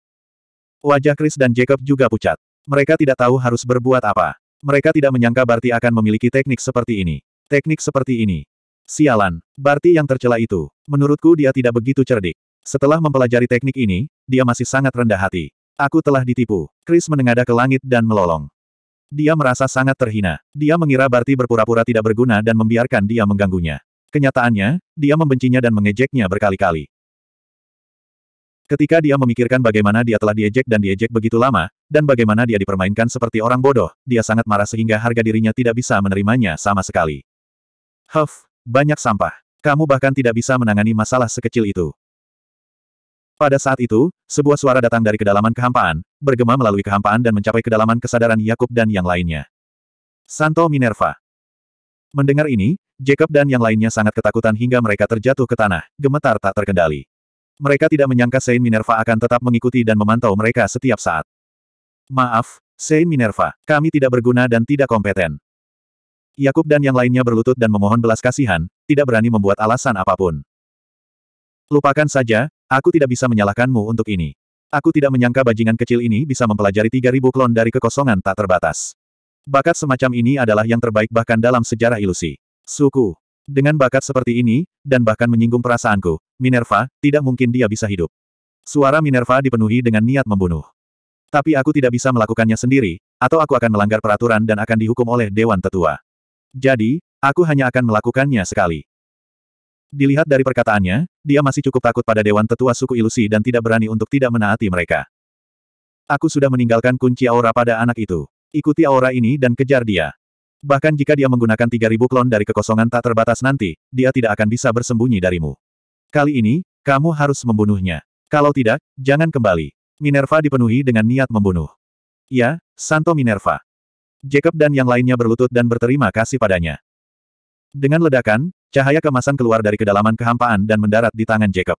Wajah Chris dan Jacob juga pucat. Mereka tidak tahu harus berbuat apa. Mereka tidak menyangka Barty akan memiliki teknik seperti ini. Teknik seperti ini. Sialan, Barty yang tercela itu. Menurutku dia tidak begitu cerdik. Setelah mempelajari teknik ini, dia masih sangat rendah hati. Aku telah ditipu. Chris menengadah ke langit dan melolong. Dia merasa sangat terhina. Dia mengira Barty berpura-pura tidak berguna dan membiarkan dia mengganggunya. Kenyataannya, dia membencinya dan mengejeknya berkali-kali. Ketika dia memikirkan bagaimana dia telah diejek dan diejek begitu lama, dan bagaimana dia dipermainkan seperti orang bodoh, dia sangat marah sehingga harga dirinya tidak bisa menerimanya sama sekali. Huff, banyak sampah. Kamu bahkan tidak bisa menangani masalah sekecil itu. Pada saat itu, sebuah suara datang dari kedalaman kehampaan, bergema melalui kehampaan dan mencapai kedalaman kesadaran Yakub dan yang lainnya. Santo Minerva, Mendengar ini, Jacob dan yang lainnya sangat ketakutan hingga mereka terjatuh ke tanah, gemetar tak terkendali. Mereka tidak menyangka Saint Minerva akan tetap mengikuti dan memantau mereka setiap saat. Maaf, Saint Minerva, kami tidak berguna dan tidak kompeten. Yakub dan yang lainnya berlutut dan memohon belas kasihan, tidak berani membuat alasan apapun. Lupakan saja, aku tidak bisa menyalahkanmu untuk ini. Aku tidak menyangka bajingan kecil ini bisa mempelajari 3000 klon dari kekosongan tak terbatas. Bakat semacam ini adalah yang terbaik bahkan dalam sejarah ilusi. Suku. Dengan bakat seperti ini, dan bahkan menyinggung perasaanku, Minerva, tidak mungkin dia bisa hidup. Suara Minerva dipenuhi dengan niat membunuh. Tapi aku tidak bisa melakukannya sendiri, atau aku akan melanggar peraturan dan akan dihukum oleh Dewan Tetua. Jadi, aku hanya akan melakukannya sekali. Dilihat dari perkataannya, dia masih cukup takut pada Dewan Tetua suku ilusi dan tidak berani untuk tidak menaati mereka. Aku sudah meninggalkan kunci aura pada anak itu. Ikuti aura ini dan kejar dia. Bahkan jika dia menggunakan 3000 klon dari kekosongan tak terbatas nanti, dia tidak akan bisa bersembunyi darimu. Kali ini, kamu harus membunuhnya. Kalau tidak, jangan kembali. Minerva dipenuhi dengan niat membunuh. Ya, Santo Minerva. Jacob dan yang lainnya berlutut dan berterima kasih padanya. Dengan ledakan, cahaya kemasan keluar dari kedalaman kehampaan dan mendarat di tangan Jacob.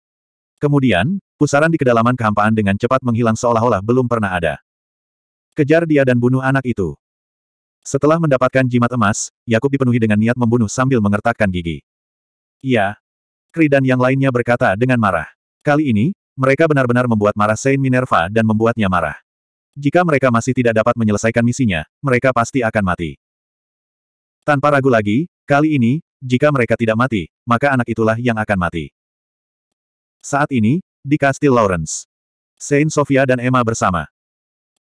Kemudian, pusaran di kedalaman kehampaan dengan cepat menghilang seolah-olah belum pernah ada. Kejar dia dan bunuh anak itu. Setelah mendapatkan jimat emas, Yakub dipenuhi dengan niat membunuh sambil mengertakkan gigi. Ya, Kri dan yang lainnya berkata dengan marah. Kali ini, mereka benar-benar membuat marah Saint Minerva dan membuatnya marah. Jika mereka masih tidak dapat menyelesaikan misinya, mereka pasti akan mati. Tanpa ragu lagi, kali ini, jika mereka tidak mati, maka anak itulah yang akan mati. Saat ini, di Kastil Lawrence. Saint Sofia dan Emma bersama.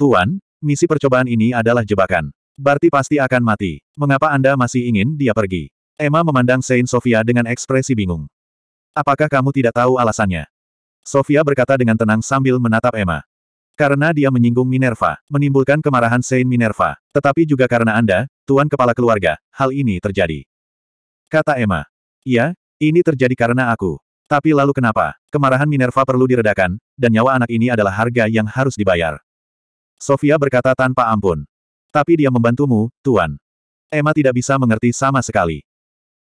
Tuan, Misi percobaan ini adalah jebakan. Barty pasti akan mati. Mengapa Anda masih ingin dia pergi? Emma memandang Saint Sofia dengan ekspresi bingung. Apakah kamu tidak tahu alasannya? Sofia berkata dengan tenang sambil menatap Emma. Karena dia menyinggung Minerva, menimbulkan kemarahan Saint Minerva. Tetapi juga karena Anda, Tuan Kepala Keluarga, hal ini terjadi. Kata Emma. Iya, ini terjadi karena aku. Tapi lalu kenapa? Kemarahan Minerva perlu diredakan, dan nyawa anak ini adalah harga yang harus dibayar. Sofia berkata tanpa ampun. Tapi dia membantumu, Tuan. Emma tidak bisa mengerti sama sekali.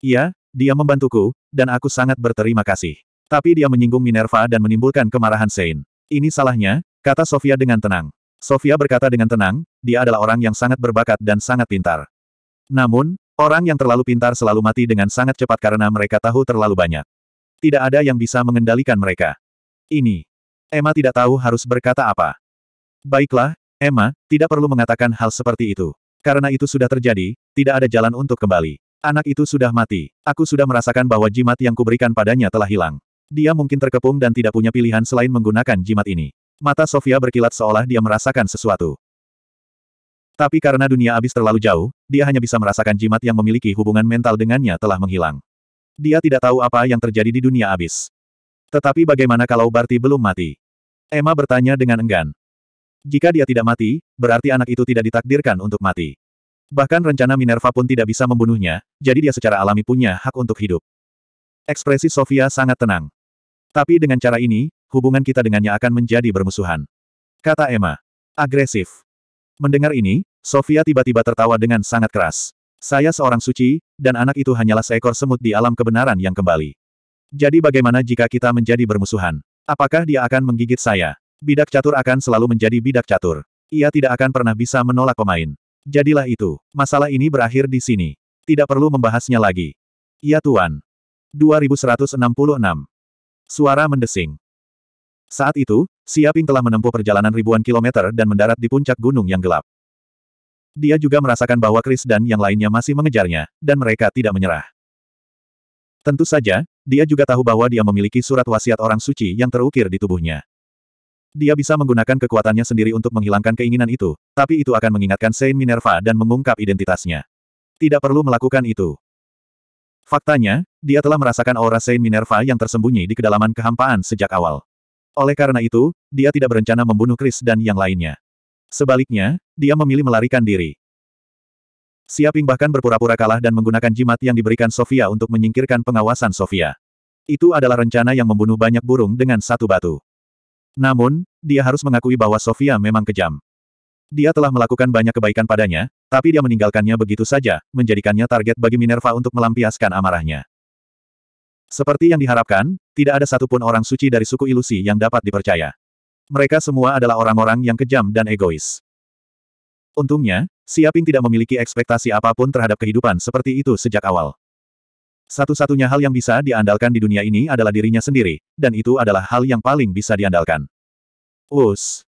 Iya, dia membantuku, dan aku sangat berterima kasih. Tapi dia menyinggung Minerva dan menimbulkan kemarahan Sein. Ini salahnya, kata Sofia dengan tenang. Sofia berkata dengan tenang, dia adalah orang yang sangat berbakat dan sangat pintar. Namun, orang yang terlalu pintar selalu mati dengan sangat cepat karena mereka tahu terlalu banyak. Tidak ada yang bisa mengendalikan mereka. Ini. Emma tidak tahu harus berkata apa. Baiklah, Emma, tidak perlu mengatakan hal seperti itu. Karena itu sudah terjadi, tidak ada jalan untuk kembali. Anak itu sudah mati. Aku sudah merasakan bahwa jimat yang kuberikan padanya telah hilang. Dia mungkin terkepung dan tidak punya pilihan selain menggunakan jimat ini. Mata Sofia berkilat seolah dia merasakan sesuatu. Tapi karena dunia abis terlalu jauh, dia hanya bisa merasakan jimat yang memiliki hubungan mental dengannya telah menghilang. Dia tidak tahu apa yang terjadi di dunia abis. Tetapi bagaimana kalau Barty belum mati? Emma bertanya dengan enggan. Jika dia tidak mati, berarti anak itu tidak ditakdirkan untuk mati. Bahkan rencana Minerva pun tidak bisa membunuhnya, jadi dia secara alami punya hak untuk hidup. Ekspresi Sofia sangat tenang. Tapi dengan cara ini, hubungan kita dengannya akan menjadi bermusuhan. Kata Emma. Agresif. Mendengar ini, Sofia tiba-tiba tertawa dengan sangat keras. Saya seorang suci, dan anak itu hanyalah seekor semut di alam kebenaran yang kembali. Jadi bagaimana jika kita menjadi bermusuhan? Apakah dia akan menggigit saya? Bidak catur akan selalu menjadi bidak catur. Ia tidak akan pernah bisa menolak pemain. Jadilah itu, masalah ini berakhir di sini. Tidak perlu membahasnya lagi. Ya Tuan. 2166. Suara mendesing. Saat itu, Siaping telah menempuh perjalanan ribuan kilometer dan mendarat di puncak gunung yang gelap. Dia juga merasakan bahwa Chris dan yang lainnya masih mengejarnya, dan mereka tidak menyerah. Tentu saja, dia juga tahu bahwa dia memiliki surat wasiat orang suci yang terukir di tubuhnya. Dia bisa menggunakan kekuatannya sendiri untuk menghilangkan keinginan itu, tapi itu akan mengingatkan Saint Minerva dan mengungkap identitasnya. Tidak perlu melakukan itu. Faktanya, dia telah merasakan aura Saint Minerva yang tersembunyi di kedalaman kehampaan sejak awal. Oleh karena itu, dia tidak berencana membunuh Chris dan yang lainnya. Sebaliknya, dia memilih melarikan diri. Siaping bahkan berpura-pura kalah dan menggunakan jimat yang diberikan Sofia untuk menyingkirkan pengawasan Sofia. Itu adalah rencana yang membunuh banyak burung dengan satu batu. Namun, dia harus mengakui bahwa Sofia memang kejam. Dia telah melakukan banyak kebaikan padanya, tapi dia meninggalkannya begitu saja, menjadikannya target bagi Minerva untuk melampiaskan amarahnya. Seperti yang diharapkan, tidak ada satupun orang suci dari suku ilusi yang dapat dipercaya. Mereka semua adalah orang-orang yang kejam dan egois. Untungnya, Siaping tidak memiliki ekspektasi apapun terhadap kehidupan seperti itu sejak awal. Satu-satunya hal yang bisa diandalkan di dunia ini adalah dirinya sendiri, dan itu adalah hal yang paling bisa diandalkan. Us.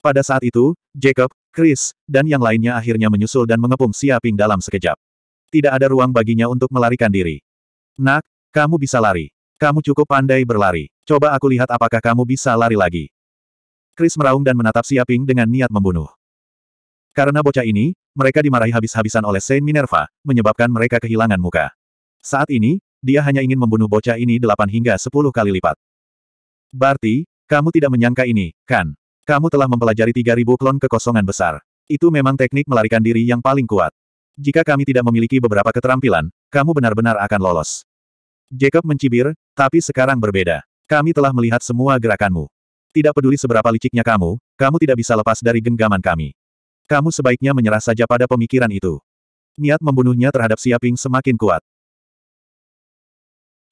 Pada saat itu, Jacob, Chris, dan yang lainnya akhirnya menyusul dan mengepung Siaping dalam sekejap. Tidak ada ruang baginya untuk melarikan diri. Nak, kamu bisa lari. Kamu cukup pandai berlari. Coba aku lihat apakah kamu bisa lari lagi. Chris meraung dan menatap Siaping dengan niat membunuh. Karena bocah ini, mereka dimarahi habis-habisan oleh Saint Minerva, menyebabkan mereka kehilangan muka. Saat ini, dia hanya ingin membunuh bocah ini delapan hingga sepuluh kali lipat. berarti kamu tidak menyangka ini, kan? Kamu telah mempelajari 3000 klon kekosongan besar. Itu memang teknik melarikan diri yang paling kuat. Jika kami tidak memiliki beberapa keterampilan, kamu benar-benar akan lolos. Jacob mencibir, tapi sekarang berbeda. Kami telah melihat semua gerakanmu. Tidak peduli seberapa liciknya kamu, kamu tidak bisa lepas dari genggaman kami. Kamu sebaiknya menyerah saja pada pemikiran itu. Niat membunuhnya terhadap Siaping semakin kuat.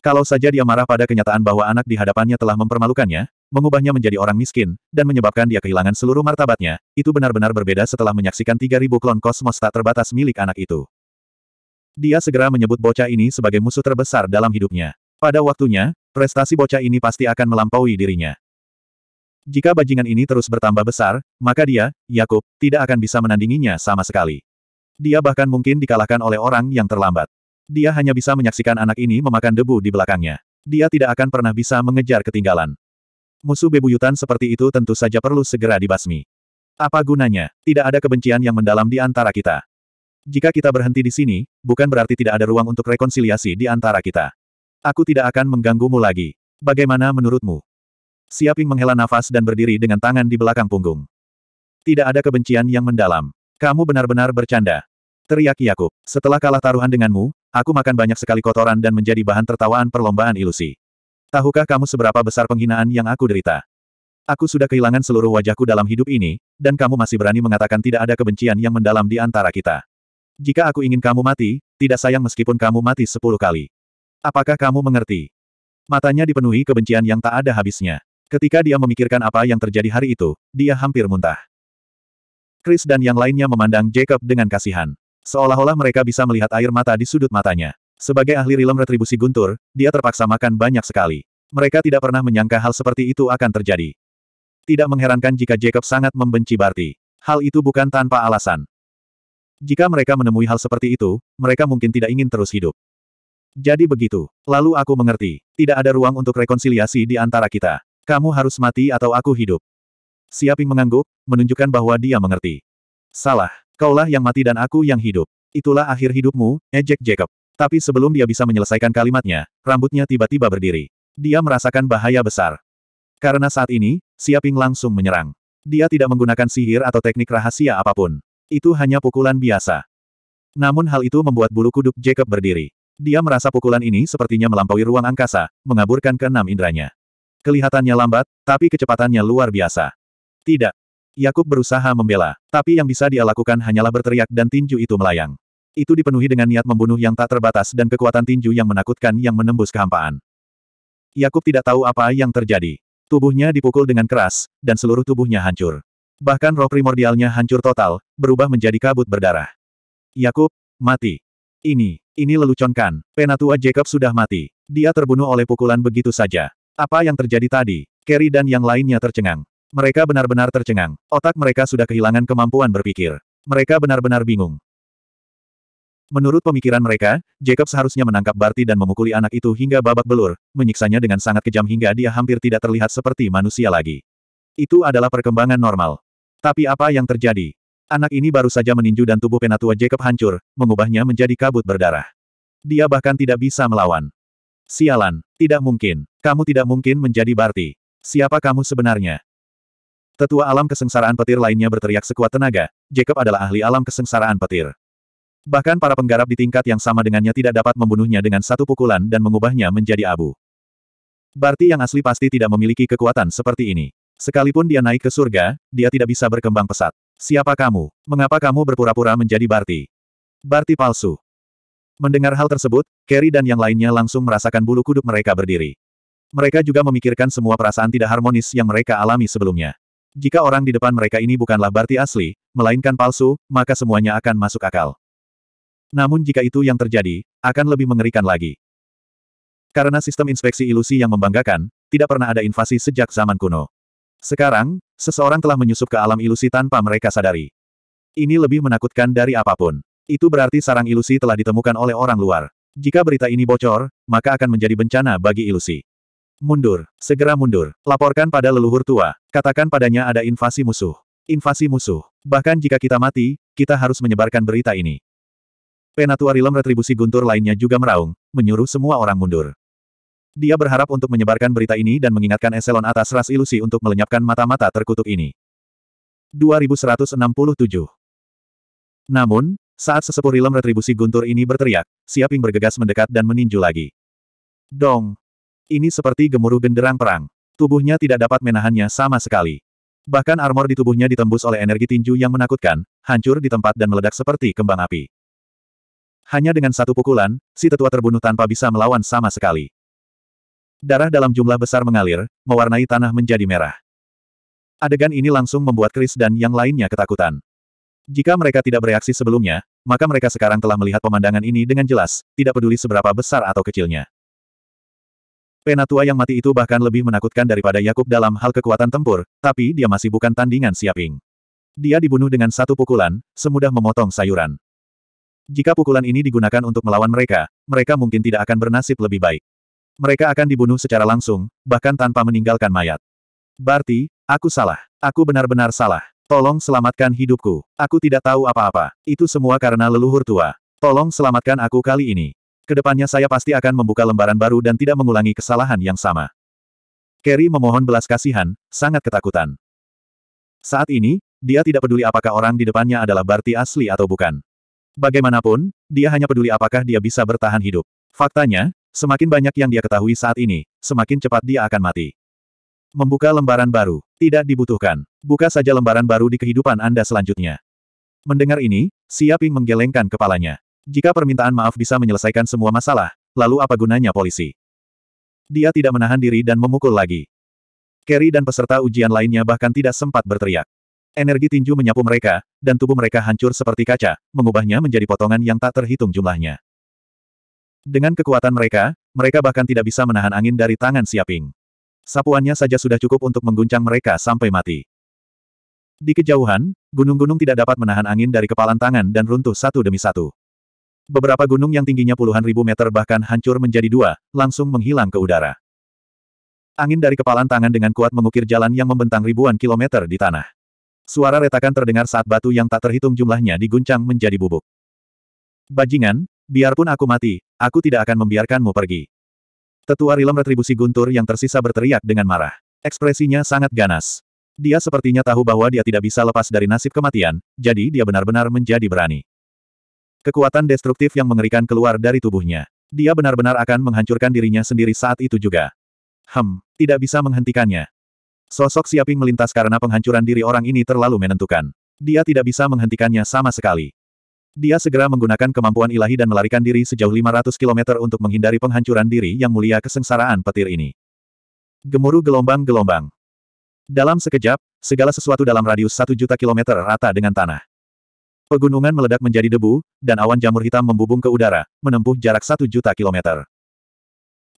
Kalau saja dia marah pada kenyataan bahwa anak di hadapannya telah mempermalukannya, mengubahnya menjadi orang miskin, dan menyebabkan dia kehilangan seluruh martabatnya, itu benar-benar berbeda setelah menyaksikan 3000 klon kosmos tak terbatas milik anak itu. Dia segera menyebut bocah ini sebagai musuh terbesar dalam hidupnya. Pada waktunya, prestasi bocah ini pasti akan melampaui dirinya. Jika bajingan ini terus bertambah besar, maka dia, Yakub, tidak akan bisa menandinginya sama sekali. Dia bahkan mungkin dikalahkan oleh orang yang terlambat. Dia hanya bisa menyaksikan anak ini memakan debu di belakangnya. Dia tidak akan pernah bisa mengejar ketinggalan. Musuh bebuyutan seperti itu tentu saja perlu segera dibasmi. Apa gunanya? Tidak ada kebencian yang mendalam di antara kita. Jika kita berhenti di sini, bukan berarti tidak ada ruang untuk rekonsiliasi di antara kita. Aku tidak akan mengganggumu lagi. Bagaimana menurutmu? Siaping menghela nafas dan berdiri dengan tangan di belakang punggung. Tidak ada kebencian yang mendalam. Kamu benar-benar bercanda. Teriak Yakub. Setelah kalah taruhan denganmu, Aku makan banyak sekali kotoran dan menjadi bahan tertawaan perlombaan ilusi. Tahukah kamu seberapa besar penghinaan yang aku derita? Aku sudah kehilangan seluruh wajahku dalam hidup ini, dan kamu masih berani mengatakan tidak ada kebencian yang mendalam di antara kita. Jika aku ingin kamu mati, tidak sayang meskipun kamu mati sepuluh kali. Apakah kamu mengerti? Matanya dipenuhi kebencian yang tak ada habisnya. Ketika dia memikirkan apa yang terjadi hari itu, dia hampir muntah. Chris dan yang lainnya memandang Jacob dengan kasihan. Seolah-olah mereka bisa melihat air mata di sudut matanya. Sebagai ahli rilem retribusi guntur, dia terpaksa makan banyak sekali. Mereka tidak pernah menyangka hal seperti itu akan terjadi. Tidak mengherankan jika Jacob sangat membenci Barty. Hal itu bukan tanpa alasan. Jika mereka menemui hal seperti itu, mereka mungkin tidak ingin terus hidup. Jadi begitu. Lalu aku mengerti. Tidak ada ruang untuk rekonsiliasi di antara kita. Kamu harus mati atau aku hidup. Siaping mengangguk, menunjukkan bahwa dia mengerti. Salah. Kaulah yang mati dan aku yang hidup. Itulah akhir hidupmu, ejek Jacob. Tapi sebelum dia bisa menyelesaikan kalimatnya, rambutnya tiba-tiba berdiri. Dia merasakan bahaya besar. Karena saat ini, Siaping langsung menyerang. Dia tidak menggunakan sihir atau teknik rahasia apapun. Itu hanya pukulan biasa. Namun hal itu membuat bulu kuduk Jacob berdiri. Dia merasa pukulan ini sepertinya melampaui ruang angkasa, mengaburkan keenam indranya. Kelihatannya lambat, tapi kecepatannya luar biasa. Tidak, Yakub berusaha membela, tapi yang bisa dia lakukan hanyalah berteriak dan tinju itu melayang. Itu dipenuhi dengan niat membunuh yang tak terbatas dan kekuatan tinju yang menakutkan yang menembus kehampaan. Yakub tidak tahu apa yang terjadi. Tubuhnya dipukul dengan keras, dan seluruh tubuhnya hancur. Bahkan roh primordialnya hancur total, berubah menjadi kabut berdarah. Yakub, mati. Ini, ini lelucon kan? penatua Jacob sudah mati. Dia terbunuh oleh pukulan begitu saja. Apa yang terjadi tadi? Kerry dan yang lainnya tercengang. Mereka benar-benar tercengang. Otak mereka sudah kehilangan kemampuan berpikir. Mereka benar-benar bingung. Menurut pemikiran mereka, Jacob seharusnya menangkap Barty dan memukuli anak itu hingga babak belur, menyiksanya dengan sangat kejam hingga dia hampir tidak terlihat seperti manusia lagi. Itu adalah perkembangan normal. Tapi apa yang terjadi? Anak ini baru saja meninju dan tubuh penatua Jacob hancur, mengubahnya menjadi kabut berdarah. Dia bahkan tidak bisa melawan. Sialan, tidak mungkin. Kamu tidak mungkin menjadi Barty. Siapa kamu sebenarnya? Tetua alam kesengsaraan petir lainnya berteriak sekuat tenaga, Jacob adalah ahli alam kesengsaraan petir. Bahkan para penggarap di tingkat yang sama dengannya tidak dapat membunuhnya dengan satu pukulan dan mengubahnya menjadi abu. Barti yang asli pasti tidak memiliki kekuatan seperti ini. Sekalipun dia naik ke surga, dia tidak bisa berkembang pesat. Siapa kamu? Mengapa kamu berpura-pura menjadi Barti? Barti palsu. Mendengar hal tersebut, Kerry dan yang lainnya langsung merasakan bulu kuduk mereka berdiri. Mereka juga memikirkan semua perasaan tidak harmonis yang mereka alami sebelumnya. Jika orang di depan mereka ini bukanlah Barti asli, melainkan palsu, maka semuanya akan masuk akal. Namun jika itu yang terjadi, akan lebih mengerikan lagi. Karena sistem inspeksi ilusi yang membanggakan, tidak pernah ada invasi sejak zaman kuno. Sekarang, seseorang telah menyusup ke alam ilusi tanpa mereka sadari. Ini lebih menakutkan dari apapun. Itu berarti sarang ilusi telah ditemukan oleh orang luar. Jika berita ini bocor, maka akan menjadi bencana bagi ilusi. Mundur, segera mundur, laporkan pada leluhur tua, katakan padanya ada invasi musuh. Invasi musuh. Bahkan jika kita mati, kita harus menyebarkan berita ini. Penatua Rilem Retribusi Guntur lainnya juga meraung, menyuruh semua orang mundur. Dia berharap untuk menyebarkan berita ini dan mengingatkan eselon atas ras ilusi untuk melenyapkan mata-mata terkutuk ini. 2167 Namun, saat sesepuh Rilem Retribusi Guntur ini berteriak, Siaping bergegas mendekat dan meninju lagi. Dong! Ini seperti gemuruh genderang perang. Tubuhnya tidak dapat menahannya sama sekali. Bahkan armor di tubuhnya ditembus oleh energi tinju yang menakutkan, hancur di tempat dan meledak seperti kembang api. Hanya dengan satu pukulan, si tetua terbunuh tanpa bisa melawan sama sekali. Darah dalam jumlah besar mengalir, mewarnai tanah menjadi merah. Adegan ini langsung membuat Chris dan yang lainnya ketakutan. Jika mereka tidak bereaksi sebelumnya, maka mereka sekarang telah melihat pemandangan ini dengan jelas, tidak peduli seberapa besar atau kecilnya. Penatua yang mati itu bahkan lebih menakutkan daripada Yakub dalam hal kekuatan tempur, tapi dia masih bukan tandingan Siaping. Dia dibunuh dengan satu pukulan, semudah memotong sayuran. Jika pukulan ini digunakan untuk melawan mereka, mereka mungkin tidak akan bernasib lebih baik. Mereka akan dibunuh secara langsung, bahkan tanpa meninggalkan mayat. Berarti aku salah. Aku benar-benar salah. Tolong selamatkan hidupku. Aku tidak tahu apa-apa. Itu semua karena leluhur tua. Tolong selamatkan aku kali ini. Kedepannya saya pasti akan membuka lembaran baru dan tidak mengulangi kesalahan yang sama. Kerry memohon belas kasihan, sangat ketakutan. Saat ini, dia tidak peduli apakah orang di depannya adalah Barti asli atau bukan. Bagaimanapun, dia hanya peduli apakah dia bisa bertahan hidup. Faktanya, semakin banyak yang dia ketahui saat ini, semakin cepat dia akan mati. Membuka lembaran baru, tidak dibutuhkan. Buka saja lembaran baru di kehidupan Anda selanjutnya. Mendengar ini, Siaping menggelengkan kepalanya. Jika permintaan maaf bisa menyelesaikan semua masalah, lalu apa gunanya polisi? Dia tidak menahan diri dan memukul lagi. Kerry dan peserta ujian lainnya bahkan tidak sempat berteriak. Energi tinju menyapu mereka, dan tubuh mereka hancur seperti kaca, mengubahnya menjadi potongan yang tak terhitung jumlahnya. Dengan kekuatan mereka, mereka bahkan tidak bisa menahan angin dari tangan Siaping. Sapuannya saja sudah cukup untuk mengguncang mereka sampai mati. Di kejauhan, gunung-gunung tidak dapat menahan angin dari kepalan tangan dan runtuh satu demi satu. Beberapa gunung yang tingginya puluhan ribu meter bahkan hancur menjadi dua, langsung menghilang ke udara. Angin dari kepalan tangan dengan kuat mengukir jalan yang membentang ribuan kilometer di tanah. Suara retakan terdengar saat batu yang tak terhitung jumlahnya diguncang menjadi bubuk. Bajingan, biarpun aku mati, aku tidak akan membiarkanmu pergi. Tetua Rilem Retribusi Guntur yang tersisa berteriak dengan marah. Ekspresinya sangat ganas. Dia sepertinya tahu bahwa dia tidak bisa lepas dari nasib kematian, jadi dia benar-benar menjadi berani. Kekuatan destruktif yang mengerikan keluar dari tubuhnya. Dia benar-benar akan menghancurkan dirinya sendiri saat itu juga. Hem, tidak bisa menghentikannya. Sosok Siaping melintas karena penghancuran diri orang ini terlalu menentukan. Dia tidak bisa menghentikannya sama sekali. Dia segera menggunakan kemampuan ilahi dan melarikan diri sejauh 500 km untuk menghindari penghancuran diri yang mulia kesengsaraan petir ini. Gemuruh gelombang-gelombang. Dalam sekejap, segala sesuatu dalam radius 1 juta kilometer rata dengan tanah. Pegunungan meledak menjadi debu, dan awan jamur hitam membubung ke udara, menempuh jarak satu juta kilometer.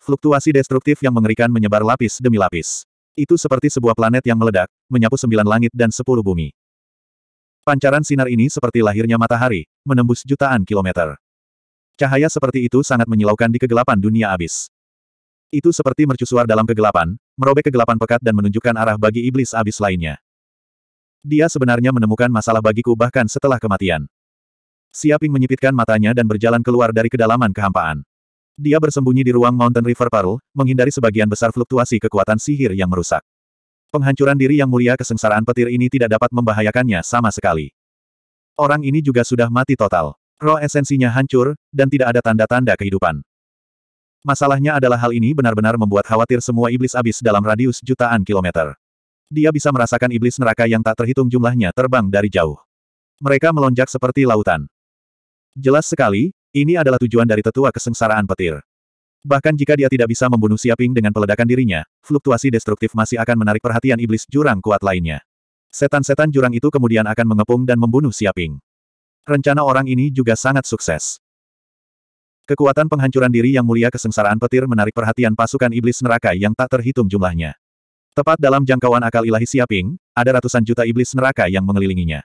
Fluktuasi destruktif yang mengerikan menyebar lapis demi lapis. Itu seperti sebuah planet yang meledak, menyapu sembilan langit dan sepuluh bumi. Pancaran sinar ini seperti lahirnya matahari, menembus jutaan kilometer. Cahaya seperti itu sangat menyilaukan di kegelapan dunia abis. Itu seperti mercusuar dalam kegelapan, merobek kegelapan pekat dan menunjukkan arah bagi iblis abis lainnya. Dia sebenarnya menemukan masalah bagiku bahkan setelah kematian. Siaping menyipitkan matanya dan berjalan keluar dari kedalaman kehampaan. Dia bersembunyi di ruang Mountain River Pearl, menghindari sebagian besar fluktuasi kekuatan sihir yang merusak. Penghancuran diri yang mulia kesengsaraan petir ini tidak dapat membahayakannya sama sekali. Orang ini juga sudah mati total. Roh esensinya hancur, dan tidak ada tanda-tanda kehidupan. Masalahnya adalah hal ini benar-benar membuat khawatir semua iblis abis dalam radius jutaan kilometer. Dia bisa merasakan iblis neraka yang tak terhitung jumlahnya terbang dari jauh. Mereka melonjak seperti lautan. Jelas sekali, ini adalah tujuan dari tetua kesengsaraan petir. Bahkan jika dia tidak bisa membunuh Siaping dengan peledakan dirinya, fluktuasi destruktif masih akan menarik perhatian iblis jurang kuat lainnya. Setan-setan jurang itu kemudian akan mengepung dan membunuh Siaping. Rencana orang ini juga sangat sukses. Kekuatan penghancuran diri yang mulia kesengsaraan petir menarik perhatian pasukan iblis neraka yang tak terhitung jumlahnya. Tepat dalam jangkauan akal ilahi Siaping, ada ratusan juta iblis neraka yang mengelilinginya.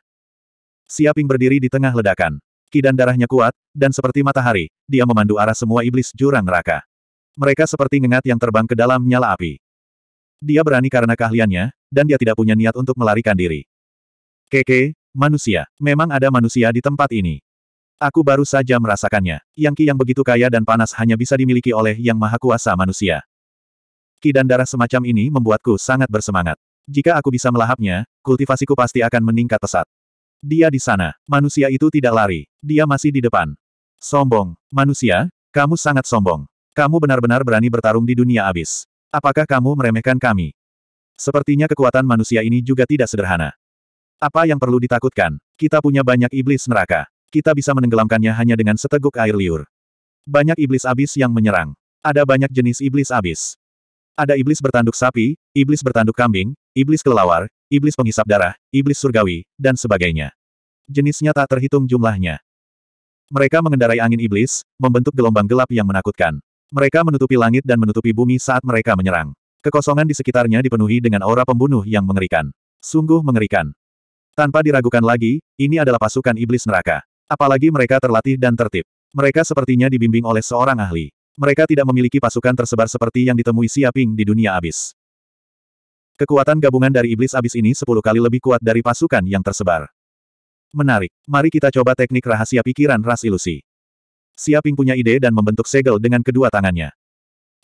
Siaping berdiri di tengah ledakan. Kidan darahnya kuat, dan seperti matahari, dia memandu arah semua iblis jurang neraka. Mereka seperti ngengat yang terbang ke dalam nyala api. Dia berani karena keahliannya, dan dia tidak punya niat untuk melarikan diri. Keke, manusia. Memang ada manusia di tempat ini. Aku baru saja merasakannya. Yang ki yang begitu kaya dan panas hanya bisa dimiliki oleh yang maha kuasa manusia. Ki dan darah semacam ini membuatku sangat bersemangat. Jika aku bisa melahapnya, kultivasiku pasti akan meningkat pesat. Dia di sana. Manusia itu tidak lari. Dia masih di depan. Sombong. Manusia, kamu sangat sombong. Kamu benar-benar berani bertarung di dunia abis. Apakah kamu meremehkan kami? Sepertinya kekuatan manusia ini juga tidak sederhana. Apa yang perlu ditakutkan? Kita punya banyak iblis neraka. Kita bisa menenggelamkannya hanya dengan seteguk air liur. Banyak iblis abis yang menyerang. Ada banyak jenis iblis abis. Ada iblis bertanduk sapi, iblis bertanduk kambing, iblis kelelawar, iblis penghisap darah, iblis surgawi, dan sebagainya. Jenisnya tak terhitung jumlahnya. Mereka mengendarai angin iblis, membentuk gelombang gelap yang menakutkan. Mereka menutupi langit dan menutupi bumi saat mereka menyerang. Kekosongan di sekitarnya dipenuhi dengan aura pembunuh yang mengerikan. Sungguh mengerikan. Tanpa diragukan lagi, ini adalah pasukan iblis neraka. Apalagi mereka terlatih dan tertib. Mereka sepertinya dibimbing oleh seorang ahli. Mereka tidak memiliki pasukan tersebar seperti yang ditemui Siaping di dunia abis. Kekuatan gabungan dari iblis abis ini sepuluh kali lebih kuat dari pasukan yang tersebar. Menarik. Mari kita coba teknik rahasia pikiran ras ilusi. Siaping punya ide dan membentuk segel dengan kedua tangannya.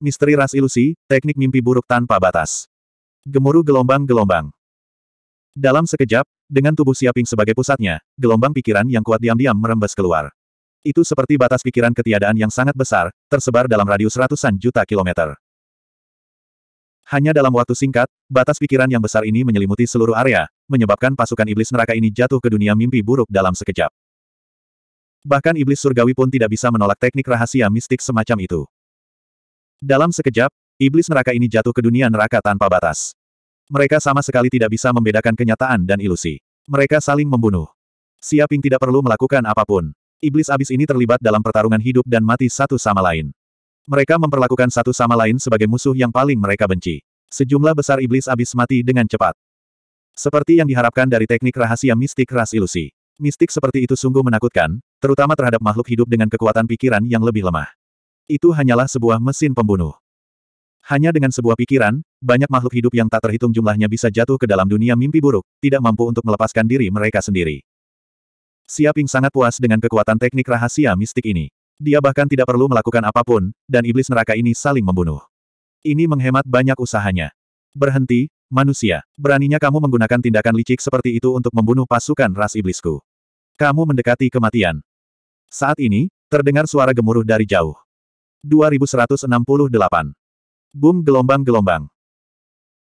Misteri ras ilusi, teknik mimpi buruk tanpa batas. Gemuruh gelombang-gelombang. Dalam sekejap, dengan tubuh Siaping sebagai pusatnya, gelombang pikiran yang kuat diam-diam merembes keluar. Itu seperti batas pikiran ketiadaan yang sangat besar, tersebar dalam radius ratusan juta kilometer. Hanya dalam waktu singkat, batas pikiran yang besar ini menyelimuti seluruh area, menyebabkan pasukan iblis neraka ini jatuh ke dunia mimpi buruk dalam sekejap. Bahkan iblis surgawi pun tidak bisa menolak teknik rahasia mistik semacam itu. Dalam sekejap, iblis neraka ini jatuh ke dunia neraka tanpa batas. Mereka sama sekali tidak bisa membedakan kenyataan dan ilusi. Mereka saling membunuh. Siaping tidak perlu melakukan apapun iblis abis ini terlibat dalam pertarungan hidup dan mati satu sama lain. Mereka memperlakukan satu sama lain sebagai musuh yang paling mereka benci. Sejumlah besar iblis abis mati dengan cepat. Seperti yang diharapkan dari teknik rahasia mistik ras ilusi. Mistik seperti itu sungguh menakutkan, terutama terhadap makhluk hidup dengan kekuatan pikiran yang lebih lemah. Itu hanyalah sebuah mesin pembunuh. Hanya dengan sebuah pikiran, banyak makhluk hidup yang tak terhitung jumlahnya bisa jatuh ke dalam dunia mimpi buruk, tidak mampu untuk melepaskan diri mereka sendiri. Siaping sangat puas dengan kekuatan teknik rahasia mistik ini. Dia bahkan tidak perlu melakukan apapun, dan iblis neraka ini saling membunuh. Ini menghemat banyak usahanya. Berhenti, manusia. Beraninya kamu menggunakan tindakan licik seperti itu untuk membunuh pasukan ras iblisku. Kamu mendekati kematian. Saat ini, terdengar suara gemuruh dari jauh. 2168. Boom gelombang-gelombang.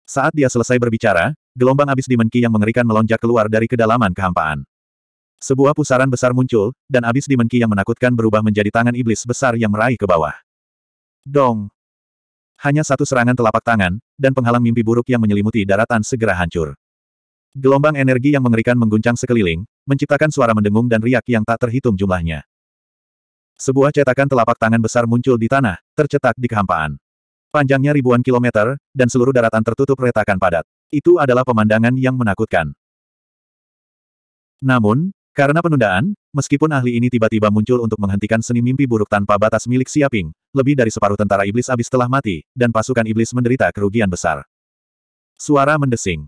Saat dia selesai berbicara, gelombang abis dimenki yang mengerikan melonjak keluar dari kedalaman kehampaan. Sebuah pusaran besar muncul, dan abis di yang menakutkan berubah menjadi tangan iblis besar yang meraih ke bawah. Dong! Hanya satu serangan telapak tangan, dan penghalang mimpi buruk yang menyelimuti daratan segera hancur. Gelombang energi yang mengerikan mengguncang sekeliling, menciptakan suara mendengung dan riak yang tak terhitung jumlahnya. Sebuah cetakan telapak tangan besar muncul di tanah, tercetak di kehampaan. Panjangnya ribuan kilometer, dan seluruh daratan tertutup retakan padat. Itu adalah pemandangan yang menakutkan. Namun, karena penundaan, meskipun ahli ini tiba-tiba muncul untuk menghentikan seni mimpi buruk tanpa batas milik Siaping, lebih dari separuh tentara iblis abis telah mati, dan pasukan iblis menderita kerugian besar. Suara mendesing.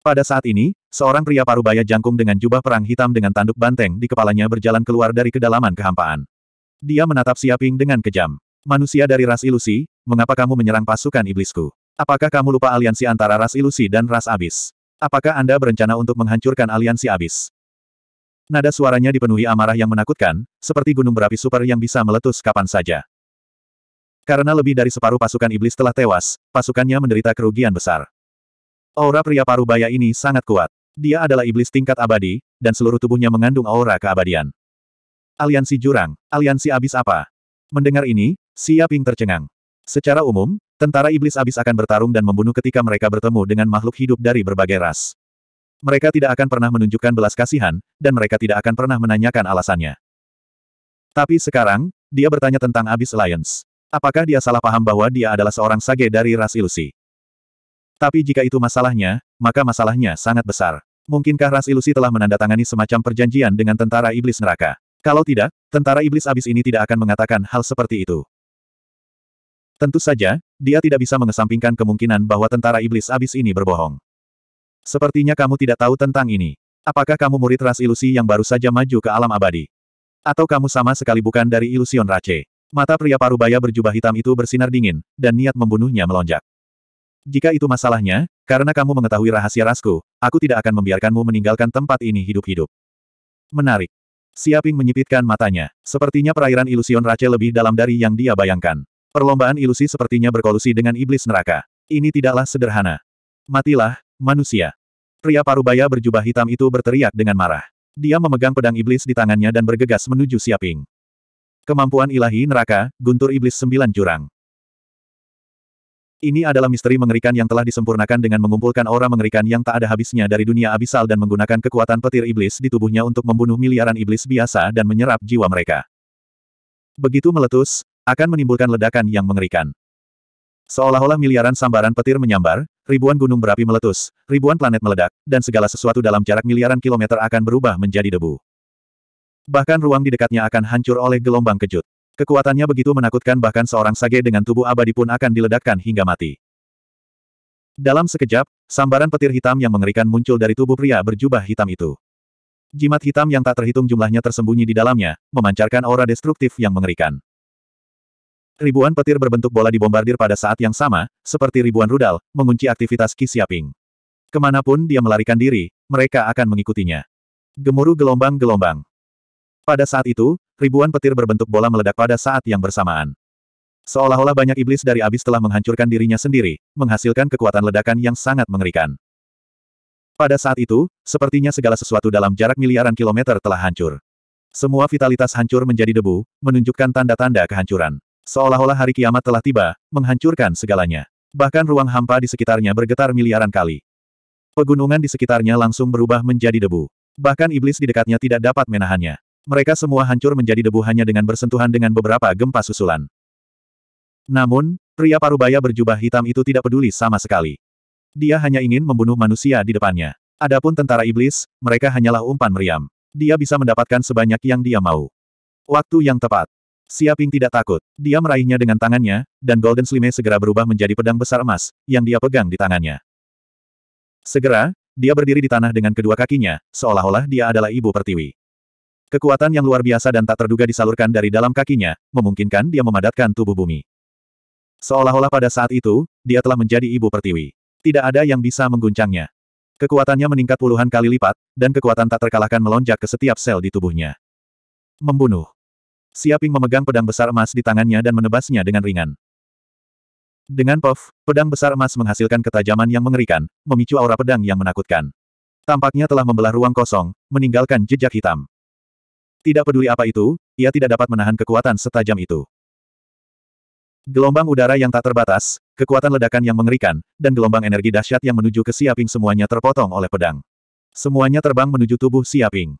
Pada saat ini, seorang pria parubaya jangkung dengan jubah perang hitam dengan tanduk banteng di kepalanya berjalan keluar dari kedalaman kehampaan. Dia menatap Siaping dengan kejam. Manusia dari ras ilusi, mengapa kamu menyerang pasukan iblisku? Apakah kamu lupa aliansi antara ras ilusi dan ras abis? Apakah Anda berencana untuk menghancurkan aliansi abis? Nada suaranya dipenuhi amarah yang menakutkan, seperti gunung berapi super yang bisa meletus kapan saja. Karena lebih dari separuh pasukan iblis telah tewas, pasukannya menderita kerugian besar. Aura pria parubaya ini sangat kuat. Dia adalah iblis tingkat abadi, dan seluruh tubuhnya mengandung aura keabadian. Aliansi jurang, aliansi abis apa? Mendengar ini, Siaping Ping tercengang. Secara umum, tentara iblis abis akan bertarung dan membunuh ketika mereka bertemu dengan makhluk hidup dari berbagai ras. Mereka tidak akan pernah menunjukkan belas kasihan, dan mereka tidak akan pernah menanyakan alasannya. Tapi sekarang, dia bertanya tentang Abyss Alliance. Apakah dia salah paham bahwa dia adalah seorang sage dari ras ilusi? Tapi jika itu masalahnya, maka masalahnya sangat besar. Mungkinkah ras ilusi telah menandatangani semacam perjanjian dengan tentara iblis neraka? Kalau tidak, tentara iblis abis ini tidak akan mengatakan hal seperti itu. Tentu saja, dia tidak bisa mengesampingkan kemungkinan bahwa tentara iblis abis ini berbohong. Sepertinya kamu tidak tahu tentang ini. Apakah kamu murid ras ilusi yang baru saja maju ke alam abadi? Atau kamu sama sekali bukan dari ilusion race? Mata pria parubaya berjubah hitam itu bersinar dingin, dan niat membunuhnya melonjak. Jika itu masalahnya, karena kamu mengetahui rahasia rasku, aku tidak akan membiarkanmu meninggalkan tempat ini hidup-hidup. Menarik. Siaping menyipitkan matanya. Sepertinya perairan ilusion race lebih dalam dari yang dia bayangkan. Perlombaan ilusi sepertinya berkolusi dengan iblis neraka. Ini tidaklah sederhana. Matilah, Manusia. Pria parubaya berjubah hitam itu berteriak dengan marah. Dia memegang pedang iblis di tangannya dan bergegas menuju Siaping. Kemampuan ilahi neraka, guntur iblis sembilan jurang. Ini adalah misteri mengerikan yang telah disempurnakan dengan mengumpulkan aura mengerikan yang tak ada habisnya dari dunia abisal dan menggunakan kekuatan petir iblis di tubuhnya untuk membunuh miliaran iblis biasa dan menyerap jiwa mereka. Begitu meletus, akan menimbulkan ledakan yang mengerikan. Seolah-olah miliaran sambaran petir menyambar, ribuan gunung berapi meletus, ribuan planet meledak, dan segala sesuatu dalam jarak miliaran kilometer akan berubah menjadi debu. Bahkan ruang di dekatnya akan hancur oleh gelombang kejut. Kekuatannya begitu menakutkan bahkan seorang sage dengan tubuh abadi pun akan diledakkan hingga mati. Dalam sekejap, sambaran petir hitam yang mengerikan muncul dari tubuh pria berjubah hitam itu. Jimat hitam yang tak terhitung jumlahnya tersembunyi di dalamnya, memancarkan aura destruktif yang mengerikan. Ribuan petir berbentuk bola dibombardir pada saat yang sama, seperti ribuan rudal, mengunci aktivitas Qi Xiaping. Kemanapun dia melarikan diri, mereka akan mengikutinya. Gemuruh gelombang-gelombang. Pada saat itu, ribuan petir berbentuk bola meledak pada saat yang bersamaan. Seolah-olah banyak iblis dari abis telah menghancurkan dirinya sendiri, menghasilkan kekuatan ledakan yang sangat mengerikan. Pada saat itu, sepertinya segala sesuatu dalam jarak miliaran kilometer telah hancur. Semua vitalitas hancur menjadi debu, menunjukkan tanda-tanda kehancuran. Seolah-olah hari kiamat telah tiba, menghancurkan segalanya. Bahkan ruang hampa di sekitarnya bergetar miliaran kali. Pegunungan di sekitarnya langsung berubah menjadi debu. Bahkan iblis di dekatnya tidak dapat menahannya. Mereka semua hancur menjadi debu hanya dengan bersentuhan dengan beberapa gempa susulan. Namun, pria parubaya berjubah hitam itu tidak peduli sama sekali. Dia hanya ingin membunuh manusia di depannya. Adapun tentara iblis, mereka hanyalah umpan meriam. Dia bisa mendapatkan sebanyak yang dia mau. Waktu yang tepat. Siaping tidak takut. Dia meraihnya dengan tangannya, dan Golden Slime segera berubah menjadi pedang besar emas, yang dia pegang di tangannya. Segera, dia berdiri di tanah dengan kedua kakinya, seolah-olah dia adalah ibu pertiwi. Kekuatan yang luar biasa dan tak terduga disalurkan dari dalam kakinya, memungkinkan dia memadatkan tubuh bumi. Seolah-olah pada saat itu, dia telah menjadi ibu pertiwi. Tidak ada yang bisa mengguncangnya. Kekuatannya meningkat puluhan kali lipat, dan kekuatan tak terkalahkan melonjak ke setiap sel di tubuhnya. Membunuh. Siaping memegang pedang besar emas di tangannya dan menebasnya dengan ringan. Dengan puff, pedang besar emas menghasilkan ketajaman yang mengerikan, memicu aura pedang yang menakutkan. Tampaknya telah membelah ruang kosong, meninggalkan jejak hitam. Tidak peduli apa itu, ia tidak dapat menahan kekuatan setajam itu. Gelombang udara yang tak terbatas, kekuatan ledakan yang mengerikan, dan gelombang energi dahsyat yang menuju ke Siaping semuanya terpotong oleh pedang. Semuanya terbang menuju tubuh Siaping.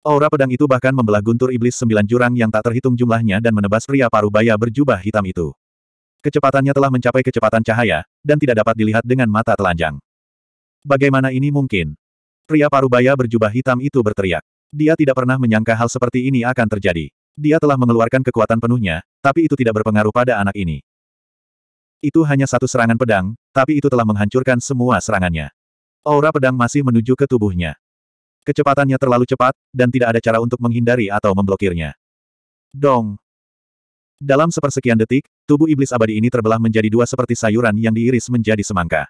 Aura pedang itu bahkan membelah guntur iblis sembilan jurang yang tak terhitung jumlahnya dan menebas pria parubaya berjubah hitam itu. Kecepatannya telah mencapai kecepatan cahaya, dan tidak dapat dilihat dengan mata telanjang. Bagaimana ini mungkin? Pria parubaya berjubah hitam itu berteriak. Dia tidak pernah menyangka hal seperti ini akan terjadi. Dia telah mengeluarkan kekuatan penuhnya, tapi itu tidak berpengaruh pada anak ini. Itu hanya satu serangan pedang, tapi itu telah menghancurkan semua serangannya. Aura pedang masih menuju ke tubuhnya. Kecepatannya terlalu cepat, dan tidak ada cara untuk menghindari atau memblokirnya. Dong! Dalam sepersekian detik, tubuh iblis abadi ini terbelah menjadi dua seperti sayuran yang diiris menjadi semangka.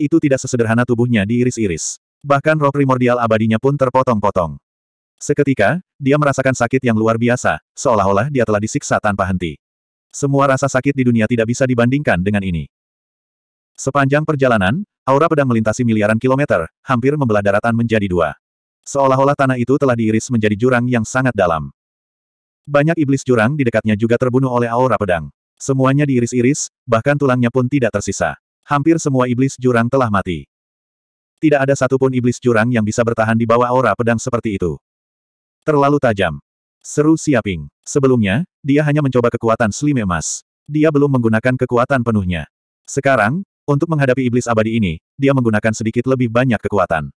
Itu tidak sesederhana tubuhnya diiris-iris. Bahkan roh primordial abadinya pun terpotong-potong. Seketika, dia merasakan sakit yang luar biasa, seolah-olah dia telah disiksa tanpa henti. Semua rasa sakit di dunia tidak bisa dibandingkan dengan ini. Sepanjang perjalanan, aura pedang melintasi miliaran kilometer, hampir membelah daratan menjadi dua. Seolah-olah tanah itu telah diiris menjadi jurang yang sangat dalam. Banyak iblis jurang di dekatnya juga terbunuh oleh aura pedang. Semuanya diiris-iris, bahkan tulangnya pun tidak tersisa. Hampir semua iblis jurang telah mati. Tidak ada satupun iblis jurang yang bisa bertahan di bawah aura pedang seperti itu. Terlalu tajam. Seru Siaping. Sebelumnya, dia hanya mencoba kekuatan slime Emas. Dia belum menggunakan kekuatan penuhnya. Sekarang, untuk menghadapi iblis abadi ini, dia menggunakan sedikit lebih banyak kekuatan.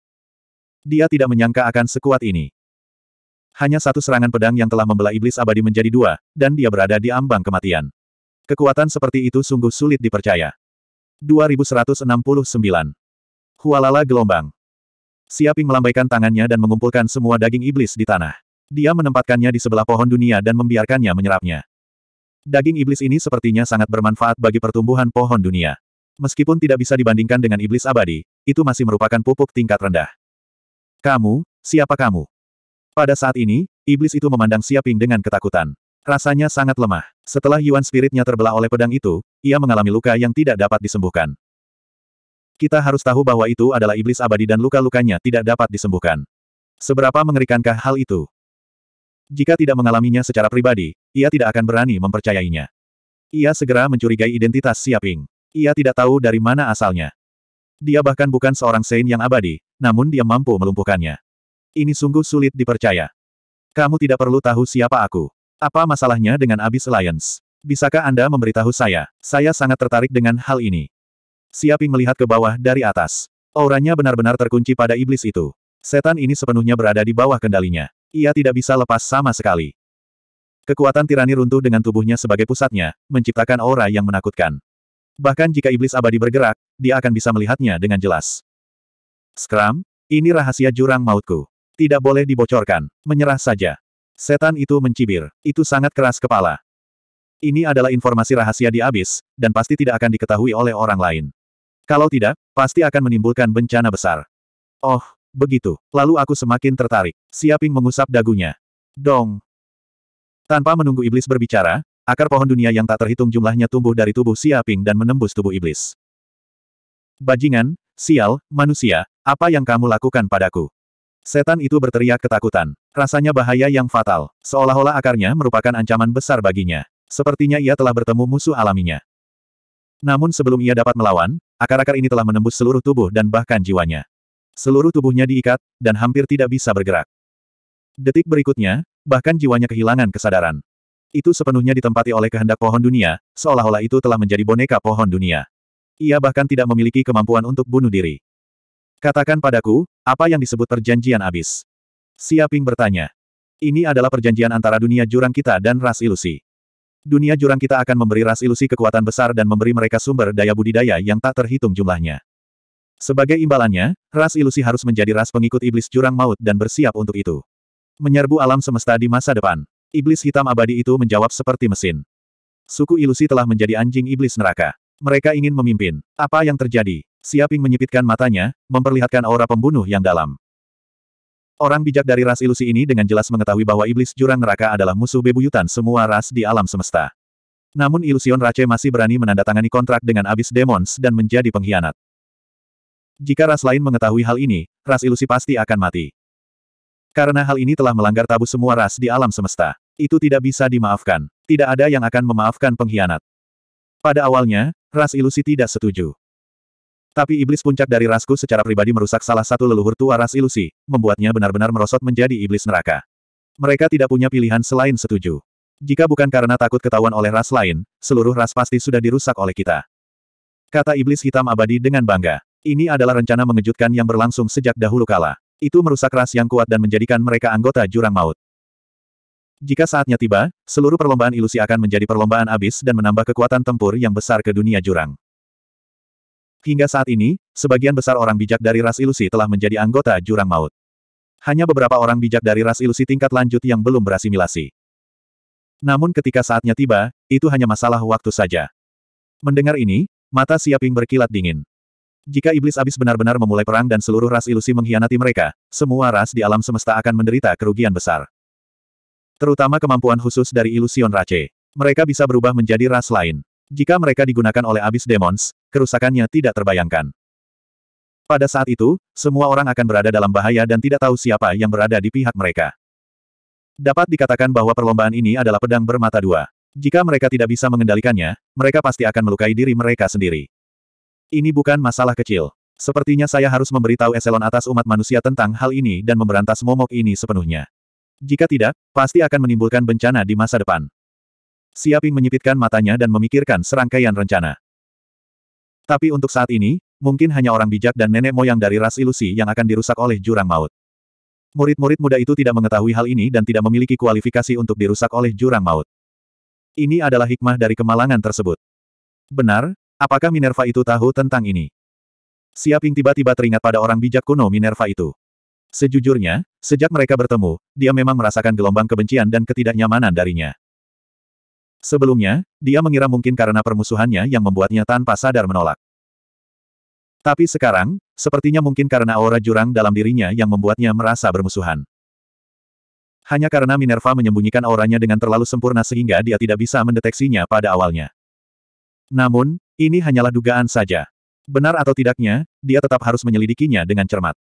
Dia tidak menyangka akan sekuat ini. Hanya satu serangan pedang yang telah membelah iblis abadi menjadi dua, dan dia berada di ambang kematian. Kekuatan seperti itu sungguh sulit dipercaya. 2169. Hualala gelombang. Siaping melambaikan tangannya dan mengumpulkan semua daging iblis di tanah. Dia menempatkannya di sebelah pohon dunia dan membiarkannya menyerapnya. Daging iblis ini sepertinya sangat bermanfaat bagi pertumbuhan pohon dunia. Meskipun tidak bisa dibandingkan dengan iblis abadi, itu masih merupakan pupuk tingkat rendah. Kamu, siapa kamu? Pada saat ini, iblis itu memandang Siaping dengan ketakutan. Rasanya sangat lemah. Setelah Yuan spiritnya terbelah oleh pedang itu, ia mengalami luka yang tidak dapat disembuhkan. Kita harus tahu bahwa itu adalah iblis abadi dan luka-lukanya tidak dapat disembuhkan. Seberapa mengerikankah hal itu? Jika tidak mengalaminya secara pribadi, ia tidak akan berani mempercayainya. Ia segera mencurigai identitas Siaping. Ia tidak tahu dari mana asalnya. Dia bahkan bukan seorang Saint yang abadi, namun dia mampu melumpuhkannya. Ini sungguh sulit dipercaya. Kamu tidak perlu tahu siapa aku. Apa masalahnya dengan Abyss Alliance? Bisakah Anda memberitahu saya? Saya sangat tertarik dengan hal ini. Siaping melihat ke bawah dari atas. Auranya benar-benar terkunci pada iblis itu. Setan ini sepenuhnya berada di bawah kendalinya. Ia tidak bisa lepas sama sekali. Kekuatan tirani runtuh dengan tubuhnya sebagai pusatnya, menciptakan aura yang menakutkan. Bahkan jika iblis abadi bergerak, dia akan bisa melihatnya dengan jelas. Skram, ini rahasia jurang mautku. Tidak boleh dibocorkan, menyerah saja. Setan itu mencibir, itu sangat keras kepala. Ini adalah informasi rahasia di abis, dan pasti tidak akan diketahui oleh orang lain. Kalau tidak, pasti akan menimbulkan bencana besar. Oh, begitu. Lalu aku semakin tertarik. Siaping mengusap dagunya. Dong. Tanpa menunggu iblis berbicara, Akar pohon dunia yang tak terhitung jumlahnya tumbuh dari tubuh Siaping dan menembus tubuh iblis. Bajingan, sial, manusia, apa yang kamu lakukan padaku? Setan itu berteriak ketakutan. Rasanya bahaya yang fatal, seolah-olah akarnya merupakan ancaman besar baginya. Sepertinya ia telah bertemu musuh alaminya. Namun sebelum ia dapat melawan, akar-akar ini telah menembus seluruh tubuh dan bahkan jiwanya. Seluruh tubuhnya diikat, dan hampir tidak bisa bergerak. Detik berikutnya, bahkan jiwanya kehilangan kesadaran. Itu sepenuhnya ditempati oleh kehendak pohon dunia, seolah-olah itu telah menjadi boneka pohon dunia. Ia bahkan tidak memiliki kemampuan untuk bunuh diri. Katakan padaku, apa yang disebut perjanjian abis? Siaping bertanya. Ini adalah perjanjian antara dunia jurang kita dan ras ilusi. Dunia jurang kita akan memberi ras ilusi kekuatan besar dan memberi mereka sumber daya budidaya yang tak terhitung jumlahnya. Sebagai imbalannya, ras ilusi harus menjadi ras pengikut iblis jurang maut dan bersiap untuk itu. Menyerbu alam semesta di masa depan. Iblis hitam abadi itu menjawab seperti mesin. Suku ilusi telah menjadi anjing iblis neraka. Mereka ingin memimpin. Apa yang terjadi? Siaping menyipitkan matanya, memperlihatkan aura pembunuh yang dalam. Orang bijak dari ras ilusi ini dengan jelas mengetahui bahwa iblis jurang neraka adalah musuh bebuyutan semua ras di alam semesta. Namun Ilusion Rache masih berani menandatangani kontrak dengan abis Demons dan menjadi pengkhianat. Jika ras lain mengetahui hal ini, ras ilusi pasti akan mati. Karena hal ini telah melanggar tabu semua ras di alam semesta. Itu tidak bisa dimaafkan. Tidak ada yang akan memaafkan pengkhianat. Pada awalnya, ras ilusi tidak setuju. Tapi iblis puncak dari rasku secara pribadi merusak salah satu leluhur tua ras ilusi, membuatnya benar-benar merosot menjadi iblis neraka. Mereka tidak punya pilihan selain setuju. Jika bukan karena takut ketahuan oleh ras lain, seluruh ras pasti sudah dirusak oleh kita. Kata iblis hitam abadi dengan bangga. Ini adalah rencana mengejutkan yang berlangsung sejak dahulu kala. Itu merusak ras yang kuat dan menjadikan mereka anggota jurang maut. Jika saatnya tiba, seluruh perlombaan ilusi akan menjadi perlombaan abis dan menambah kekuatan tempur yang besar ke dunia jurang. Hingga saat ini, sebagian besar orang bijak dari ras ilusi telah menjadi anggota jurang maut. Hanya beberapa orang bijak dari ras ilusi tingkat lanjut yang belum berasimilasi. Namun ketika saatnya tiba, itu hanya masalah waktu saja. Mendengar ini, mata Siaping berkilat dingin. Jika iblis abis benar-benar memulai perang dan seluruh ras ilusi mengkhianati mereka, semua ras di alam semesta akan menderita kerugian besar. Terutama kemampuan khusus dari ilusion race. Mereka bisa berubah menjadi ras lain. Jika mereka digunakan oleh abis demons, kerusakannya tidak terbayangkan. Pada saat itu, semua orang akan berada dalam bahaya dan tidak tahu siapa yang berada di pihak mereka. Dapat dikatakan bahwa perlombaan ini adalah pedang bermata dua. Jika mereka tidak bisa mengendalikannya, mereka pasti akan melukai diri mereka sendiri. Ini bukan masalah kecil. Sepertinya saya harus memberitahu eselon atas umat manusia tentang hal ini dan memberantas momok ini sepenuhnya. Jika tidak, pasti akan menimbulkan bencana di masa depan. Siaping menyipitkan matanya dan memikirkan serangkaian rencana. Tapi untuk saat ini, mungkin hanya orang bijak dan nenek moyang dari ras ilusi yang akan dirusak oleh jurang maut. Murid-murid muda itu tidak mengetahui hal ini dan tidak memiliki kualifikasi untuk dirusak oleh jurang maut. Ini adalah hikmah dari kemalangan tersebut. Benar, Apakah Minerva itu tahu tentang ini? Siaping tiba-tiba teringat pada orang bijak kuno Minerva itu. Sejujurnya, sejak mereka bertemu, dia memang merasakan gelombang kebencian dan ketidaknyamanan darinya. Sebelumnya, dia mengira mungkin karena permusuhannya yang membuatnya tanpa sadar menolak. Tapi sekarang, sepertinya mungkin karena aura jurang dalam dirinya yang membuatnya merasa bermusuhan. Hanya karena Minerva menyembunyikan auranya dengan terlalu sempurna sehingga dia tidak bisa mendeteksinya pada awalnya. Namun, ini hanyalah dugaan saja. Benar atau tidaknya, dia tetap harus menyelidikinya dengan cermat.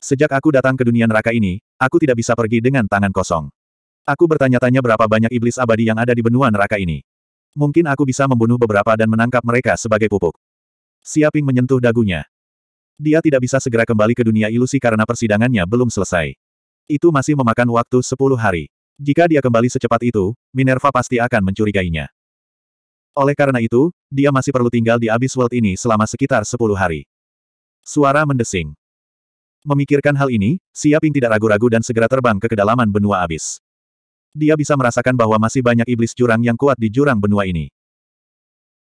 Sejak aku datang ke dunia neraka ini, aku tidak bisa pergi dengan tangan kosong. Aku bertanya-tanya berapa banyak iblis abadi yang ada di benua neraka ini. Mungkin aku bisa membunuh beberapa dan menangkap mereka sebagai pupuk. Siaping menyentuh dagunya. Dia tidak bisa segera kembali ke dunia ilusi karena persidangannya belum selesai. Itu masih memakan waktu 10 hari. Jika dia kembali secepat itu, Minerva pasti akan mencurigainya. Oleh karena itu, dia masih perlu tinggal di Abyss World ini selama sekitar 10 hari. Suara mendesing. Memikirkan hal ini, Siaping tidak ragu-ragu dan segera terbang ke kedalaman benua Abyss. Dia bisa merasakan bahwa masih banyak iblis jurang yang kuat di jurang benua ini.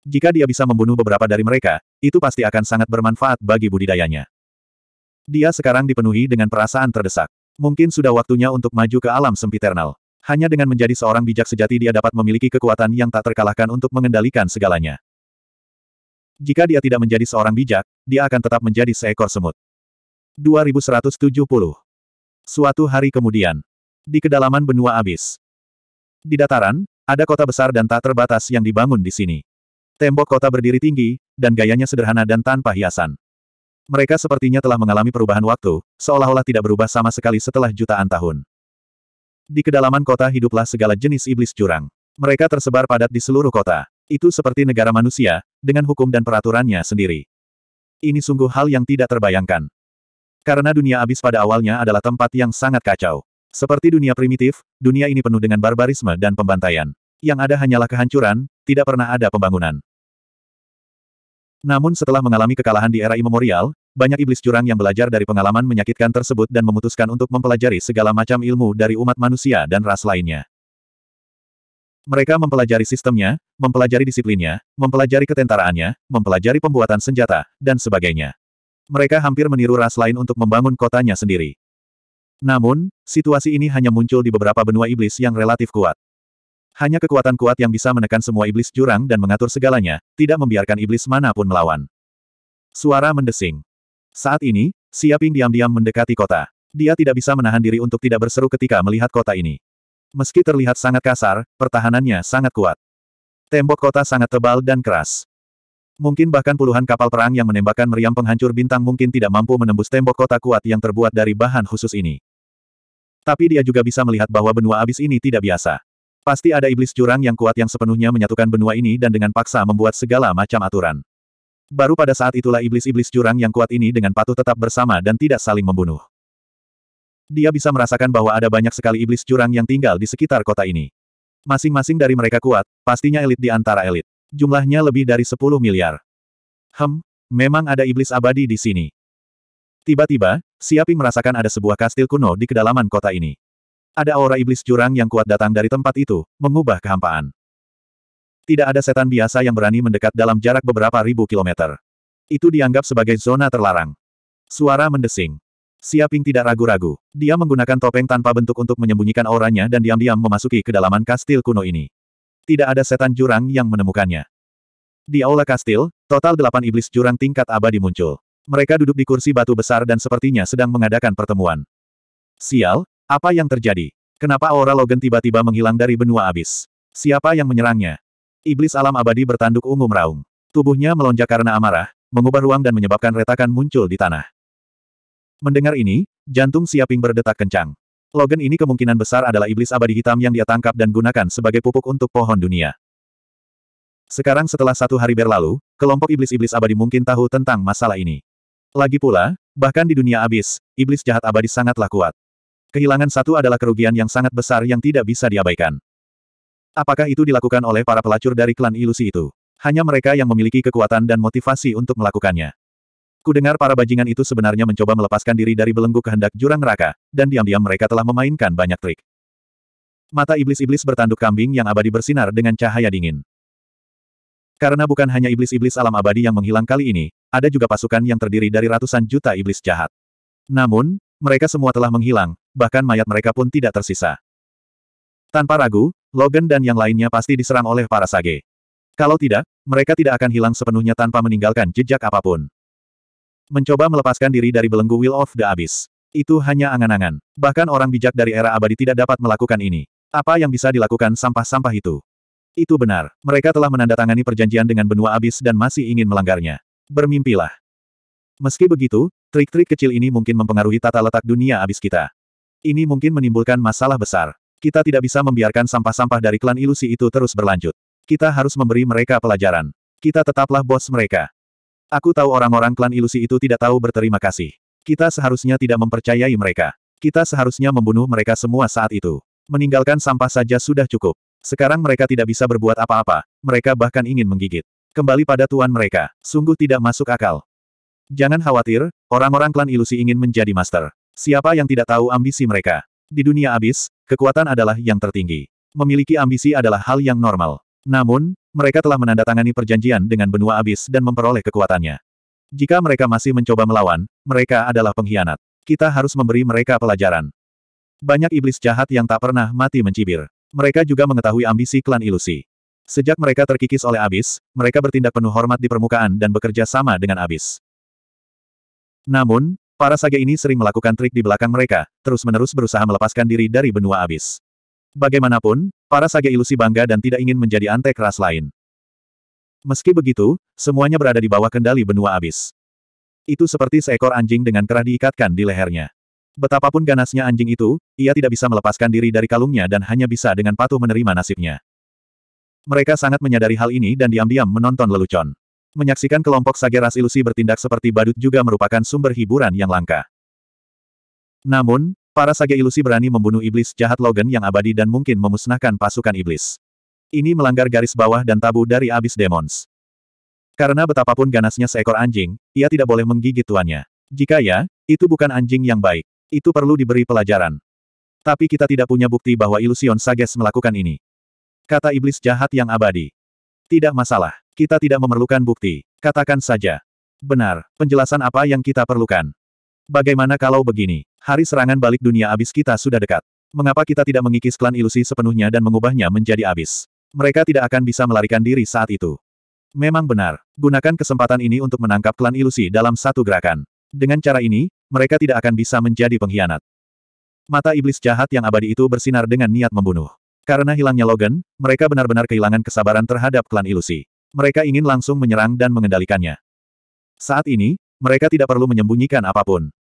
Jika dia bisa membunuh beberapa dari mereka, itu pasti akan sangat bermanfaat bagi budidayanya. Dia sekarang dipenuhi dengan perasaan terdesak. Mungkin sudah waktunya untuk maju ke alam sempiternal. Hanya dengan menjadi seorang bijak sejati dia dapat memiliki kekuatan yang tak terkalahkan untuk mengendalikan segalanya. Jika dia tidak menjadi seorang bijak, dia akan tetap menjadi seekor semut. 2170. Suatu hari kemudian. Di kedalaman benua abis. Di dataran, ada kota besar dan tak terbatas yang dibangun di sini. Tembok kota berdiri tinggi, dan gayanya sederhana dan tanpa hiasan. Mereka sepertinya telah mengalami perubahan waktu, seolah-olah tidak berubah sama sekali setelah jutaan tahun. Di kedalaman kota hiduplah segala jenis iblis curang. Mereka tersebar padat di seluruh kota. Itu seperti negara manusia, dengan hukum dan peraturannya sendiri. Ini sungguh hal yang tidak terbayangkan. Karena dunia abis pada awalnya adalah tempat yang sangat kacau. Seperti dunia primitif, dunia ini penuh dengan barbarisme dan pembantaian. Yang ada hanyalah kehancuran, tidak pernah ada pembangunan. Namun setelah mengalami kekalahan di era imemorial, banyak iblis curang yang belajar dari pengalaman menyakitkan tersebut dan memutuskan untuk mempelajari segala macam ilmu dari umat manusia dan ras lainnya. Mereka mempelajari sistemnya, mempelajari disiplinnya, mempelajari ketentaraannya, mempelajari pembuatan senjata, dan sebagainya. Mereka hampir meniru ras lain untuk membangun kotanya sendiri. Namun, situasi ini hanya muncul di beberapa benua iblis yang relatif kuat. Hanya kekuatan kuat yang bisa menekan semua iblis jurang dan mengatur segalanya, tidak membiarkan iblis manapun melawan. Suara mendesing. Saat ini, Siaping diam-diam mendekati kota. Dia tidak bisa menahan diri untuk tidak berseru ketika melihat kota ini. Meski terlihat sangat kasar, pertahanannya sangat kuat. Tembok kota sangat tebal dan keras. Mungkin bahkan puluhan kapal perang yang menembakkan meriam penghancur bintang mungkin tidak mampu menembus tembok kota kuat yang terbuat dari bahan khusus ini. Tapi dia juga bisa melihat bahwa benua abis ini tidak biasa. Pasti ada iblis curang yang kuat yang sepenuhnya menyatukan benua ini dan dengan paksa membuat segala macam aturan. Baru pada saat itulah iblis-iblis jurang yang kuat ini dengan patuh tetap bersama dan tidak saling membunuh. Dia bisa merasakan bahwa ada banyak sekali iblis jurang yang tinggal di sekitar kota ini. Masing-masing dari mereka kuat, pastinya elit di antara elit. Jumlahnya lebih dari 10 miliar. Hem, memang ada iblis abadi di sini. Tiba-tiba, Siaping merasakan ada sebuah kastil kuno di kedalaman kota ini. Ada aura iblis jurang yang kuat datang dari tempat itu, mengubah kehampaan. Tidak ada setan biasa yang berani mendekat dalam jarak beberapa ribu kilometer. Itu dianggap sebagai zona terlarang. Suara mendesing. Siaping tidak ragu-ragu. Dia menggunakan topeng tanpa bentuk untuk menyembunyikan auranya dan diam-diam memasuki kedalaman kastil kuno ini. Tidak ada setan jurang yang menemukannya. Di aula kastil, total delapan iblis jurang tingkat abadi muncul. Mereka duduk di kursi batu besar dan sepertinya sedang mengadakan pertemuan. Sial, apa yang terjadi? Kenapa aura Logan tiba-tiba menghilang dari benua abis? Siapa yang menyerangnya? Iblis alam abadi bertanduk ungu meraung. Tubuhnya melonjak karena amarah, mengubah ruang dan menyebabkan retakan muncul di tanah. Mendengar ini, jantung Siaping berdetak kencang. Logan ini kemungkinan besar adalah iblis abadi hitam yang dia tangkap dan gunakan sebagai pupuk untuk pohon dunia. Sekarang setelah satu hari berlalu, kelompok iblis-iblis abadi mungkin tahu tentang masalah ini. Lagi pula, bahkan di dunia abis, iblis jahat abadi sangatlah kuat. Kehilangan satu adalah kerugian yang sangat besar yang tidak bisa diabaikan. Apakah itu dilakukan oleh para pelacur dari klan ilusi itu? Hanya mereka yang memiliki kekuatan dan motivasi untuk melakukannya. Kudengar para bajingan itu sebenarnya mencoba melepaskan diri dari belenggu kehendak jurang neraka, dan diam-diam mereka telah memainkan banyak trik. Mata iblis-iblis bertanduk kambing yang abadi bersinar dengan cahaya dingin. Karena bukan hanya iblis-iblis alam abadi yang menghilang kali ini, ada juga pasukan yang terdiri dari ratusan juta iblis jahat. Namun, mereka semua telah menghilang, bahkan mayat mereka pun tidak tersisa. Tanpa ragu, Logan dan yang lainnya pasti diserang oleh para sage. Kalau tidak, mereka tidak akan hilang sepenuhnya tanpa meninggalkan jejak apapun. Mencoba melepaskan diri dari belenggu Will of the Abyss. Itu hanya angan-angan. Bahkan orang bijak dari era abadi tidak dapat melakukan ini. Apa yang bisa dilakukan sampah-sampah itu? Itu benar. Mereka telah menandatangani perjanjian dengan benua abis dan masih ingin melanggarnya. Bermimpilah. Meski begitu, trik-trik kecil ini mungkin mempengaruhi tata letak dunia abis kita. Ini mungkin menimbulkan masalah besar. Kita tidak bisa membiarkan sampah-sampah dari klan ilusi itu terus berlanjut. Kita harus memberi mereka pelajaran. Kita tetaplah bos mereka. Aku tahu orang-orang klan ilusi itu tidak tahu berterima kasih. Kita seharusnya tidak mempercayai mereka. Kita seharusnya membunuh mereka semua saat itu. Meninggalkan sampah saja sudah cukup. Sekarang mereka tidak bisa berbuat apa-apa, mereka bahkan ingin menggigit. Kembali pada tuan mereka, sungguh tidak masuk akal. Jangan khawatir, orang-orang klan ilusi ingin menjadi master. Siapa yang tidak tahu ambisi mereka? Di dunia abis, Kekuatan adalah yang tertinggi. Memiliki ambisi adalah hal yang normal. Namun, mereka telah menandatangani perjanjian dengan benua abis dan memperoleh kekuatannya. Jika mereka masih mencoba melawan, mereka adalah pengkhianat. Kita harus memberi mereka pelajaran. Banyak iblis jahat yang tak pernah mati mencibir. Mereka juga mengetahui ambisi klan ilusi. Sejak mereka terkikis oleh abis, mereka bertindak penuh hormat di permukaan dan bekerja sama dengan abis. Namun, Para sage ini sering melakukan trik di belakang mereka, terus-menerus berusaha melepaskan diri dari benua abis. Bagaimanapun, para sage ilusi bangga dan tidak ingin menjadi antek ras lain. Meski begitu, semuanya berada di bawah kendali benua abis. Itu seperti seekor anjing dengan kerah diikatkan di lehernya. Betapapun ganasnya anjing itu, ia tidak bisa melepaskan diri dari kalungnya dan hanya bisa dengan patuh menerima nasibnya. Mereka sangat menyadari hal ini dan diam-diam menonton lelucon. Menyaksikan kelompok Sage Ras ilusi bertindak seperti badut juga merupakan sumber hiburan yang langka. Namun, para Sage ilusi berani membunuh iblis jahat Logan yang abadi dan mungkin memusnahkan pasukan iblis. Ini melanggar garis bawah dan tabu dari abis Demons. Karena betapapun ganasnya seekor anjing, ia tidak boleh menggigit tuannya. Jika ya, itu bukan anjing yang baik. Itu perlu diberi pelajaran. Tapi kita tidak punya bukti bahwa ilusion Sages melakukan ini. Kata iblis jahat yang abadi. Tidak masalah. Kita tidak memerlukan bukti. Katakan saja. Benar, penjelasan apa yang kita perlukan? Bagaimana kalau begini? Hari serangan balik dunia abis kita sudah dekat. Mengapa kita tidak mengikis klan ilusi sepenuhnya dan mengubahnya menjadi abis? Mereka tidak akan bisa melarikan diri saat itu. Memang benar, gunakan kesempatan ini untuk menangkap klan ilusi dalam satu gerakan. Dengan cara ini, mereka tidak akan bisa menjadi pengkhianat. Mata iblis jahat yang abadi itu bersinar dengan niat membunuh. Karena hilangnya Logan, mereka benar-benar kehilangan kesabaran terhadap klan ilusi mereka ingin langsung menyerang dan mengendalikannya. Saat ini, mereka tidak perlu menyembunyikan apapun.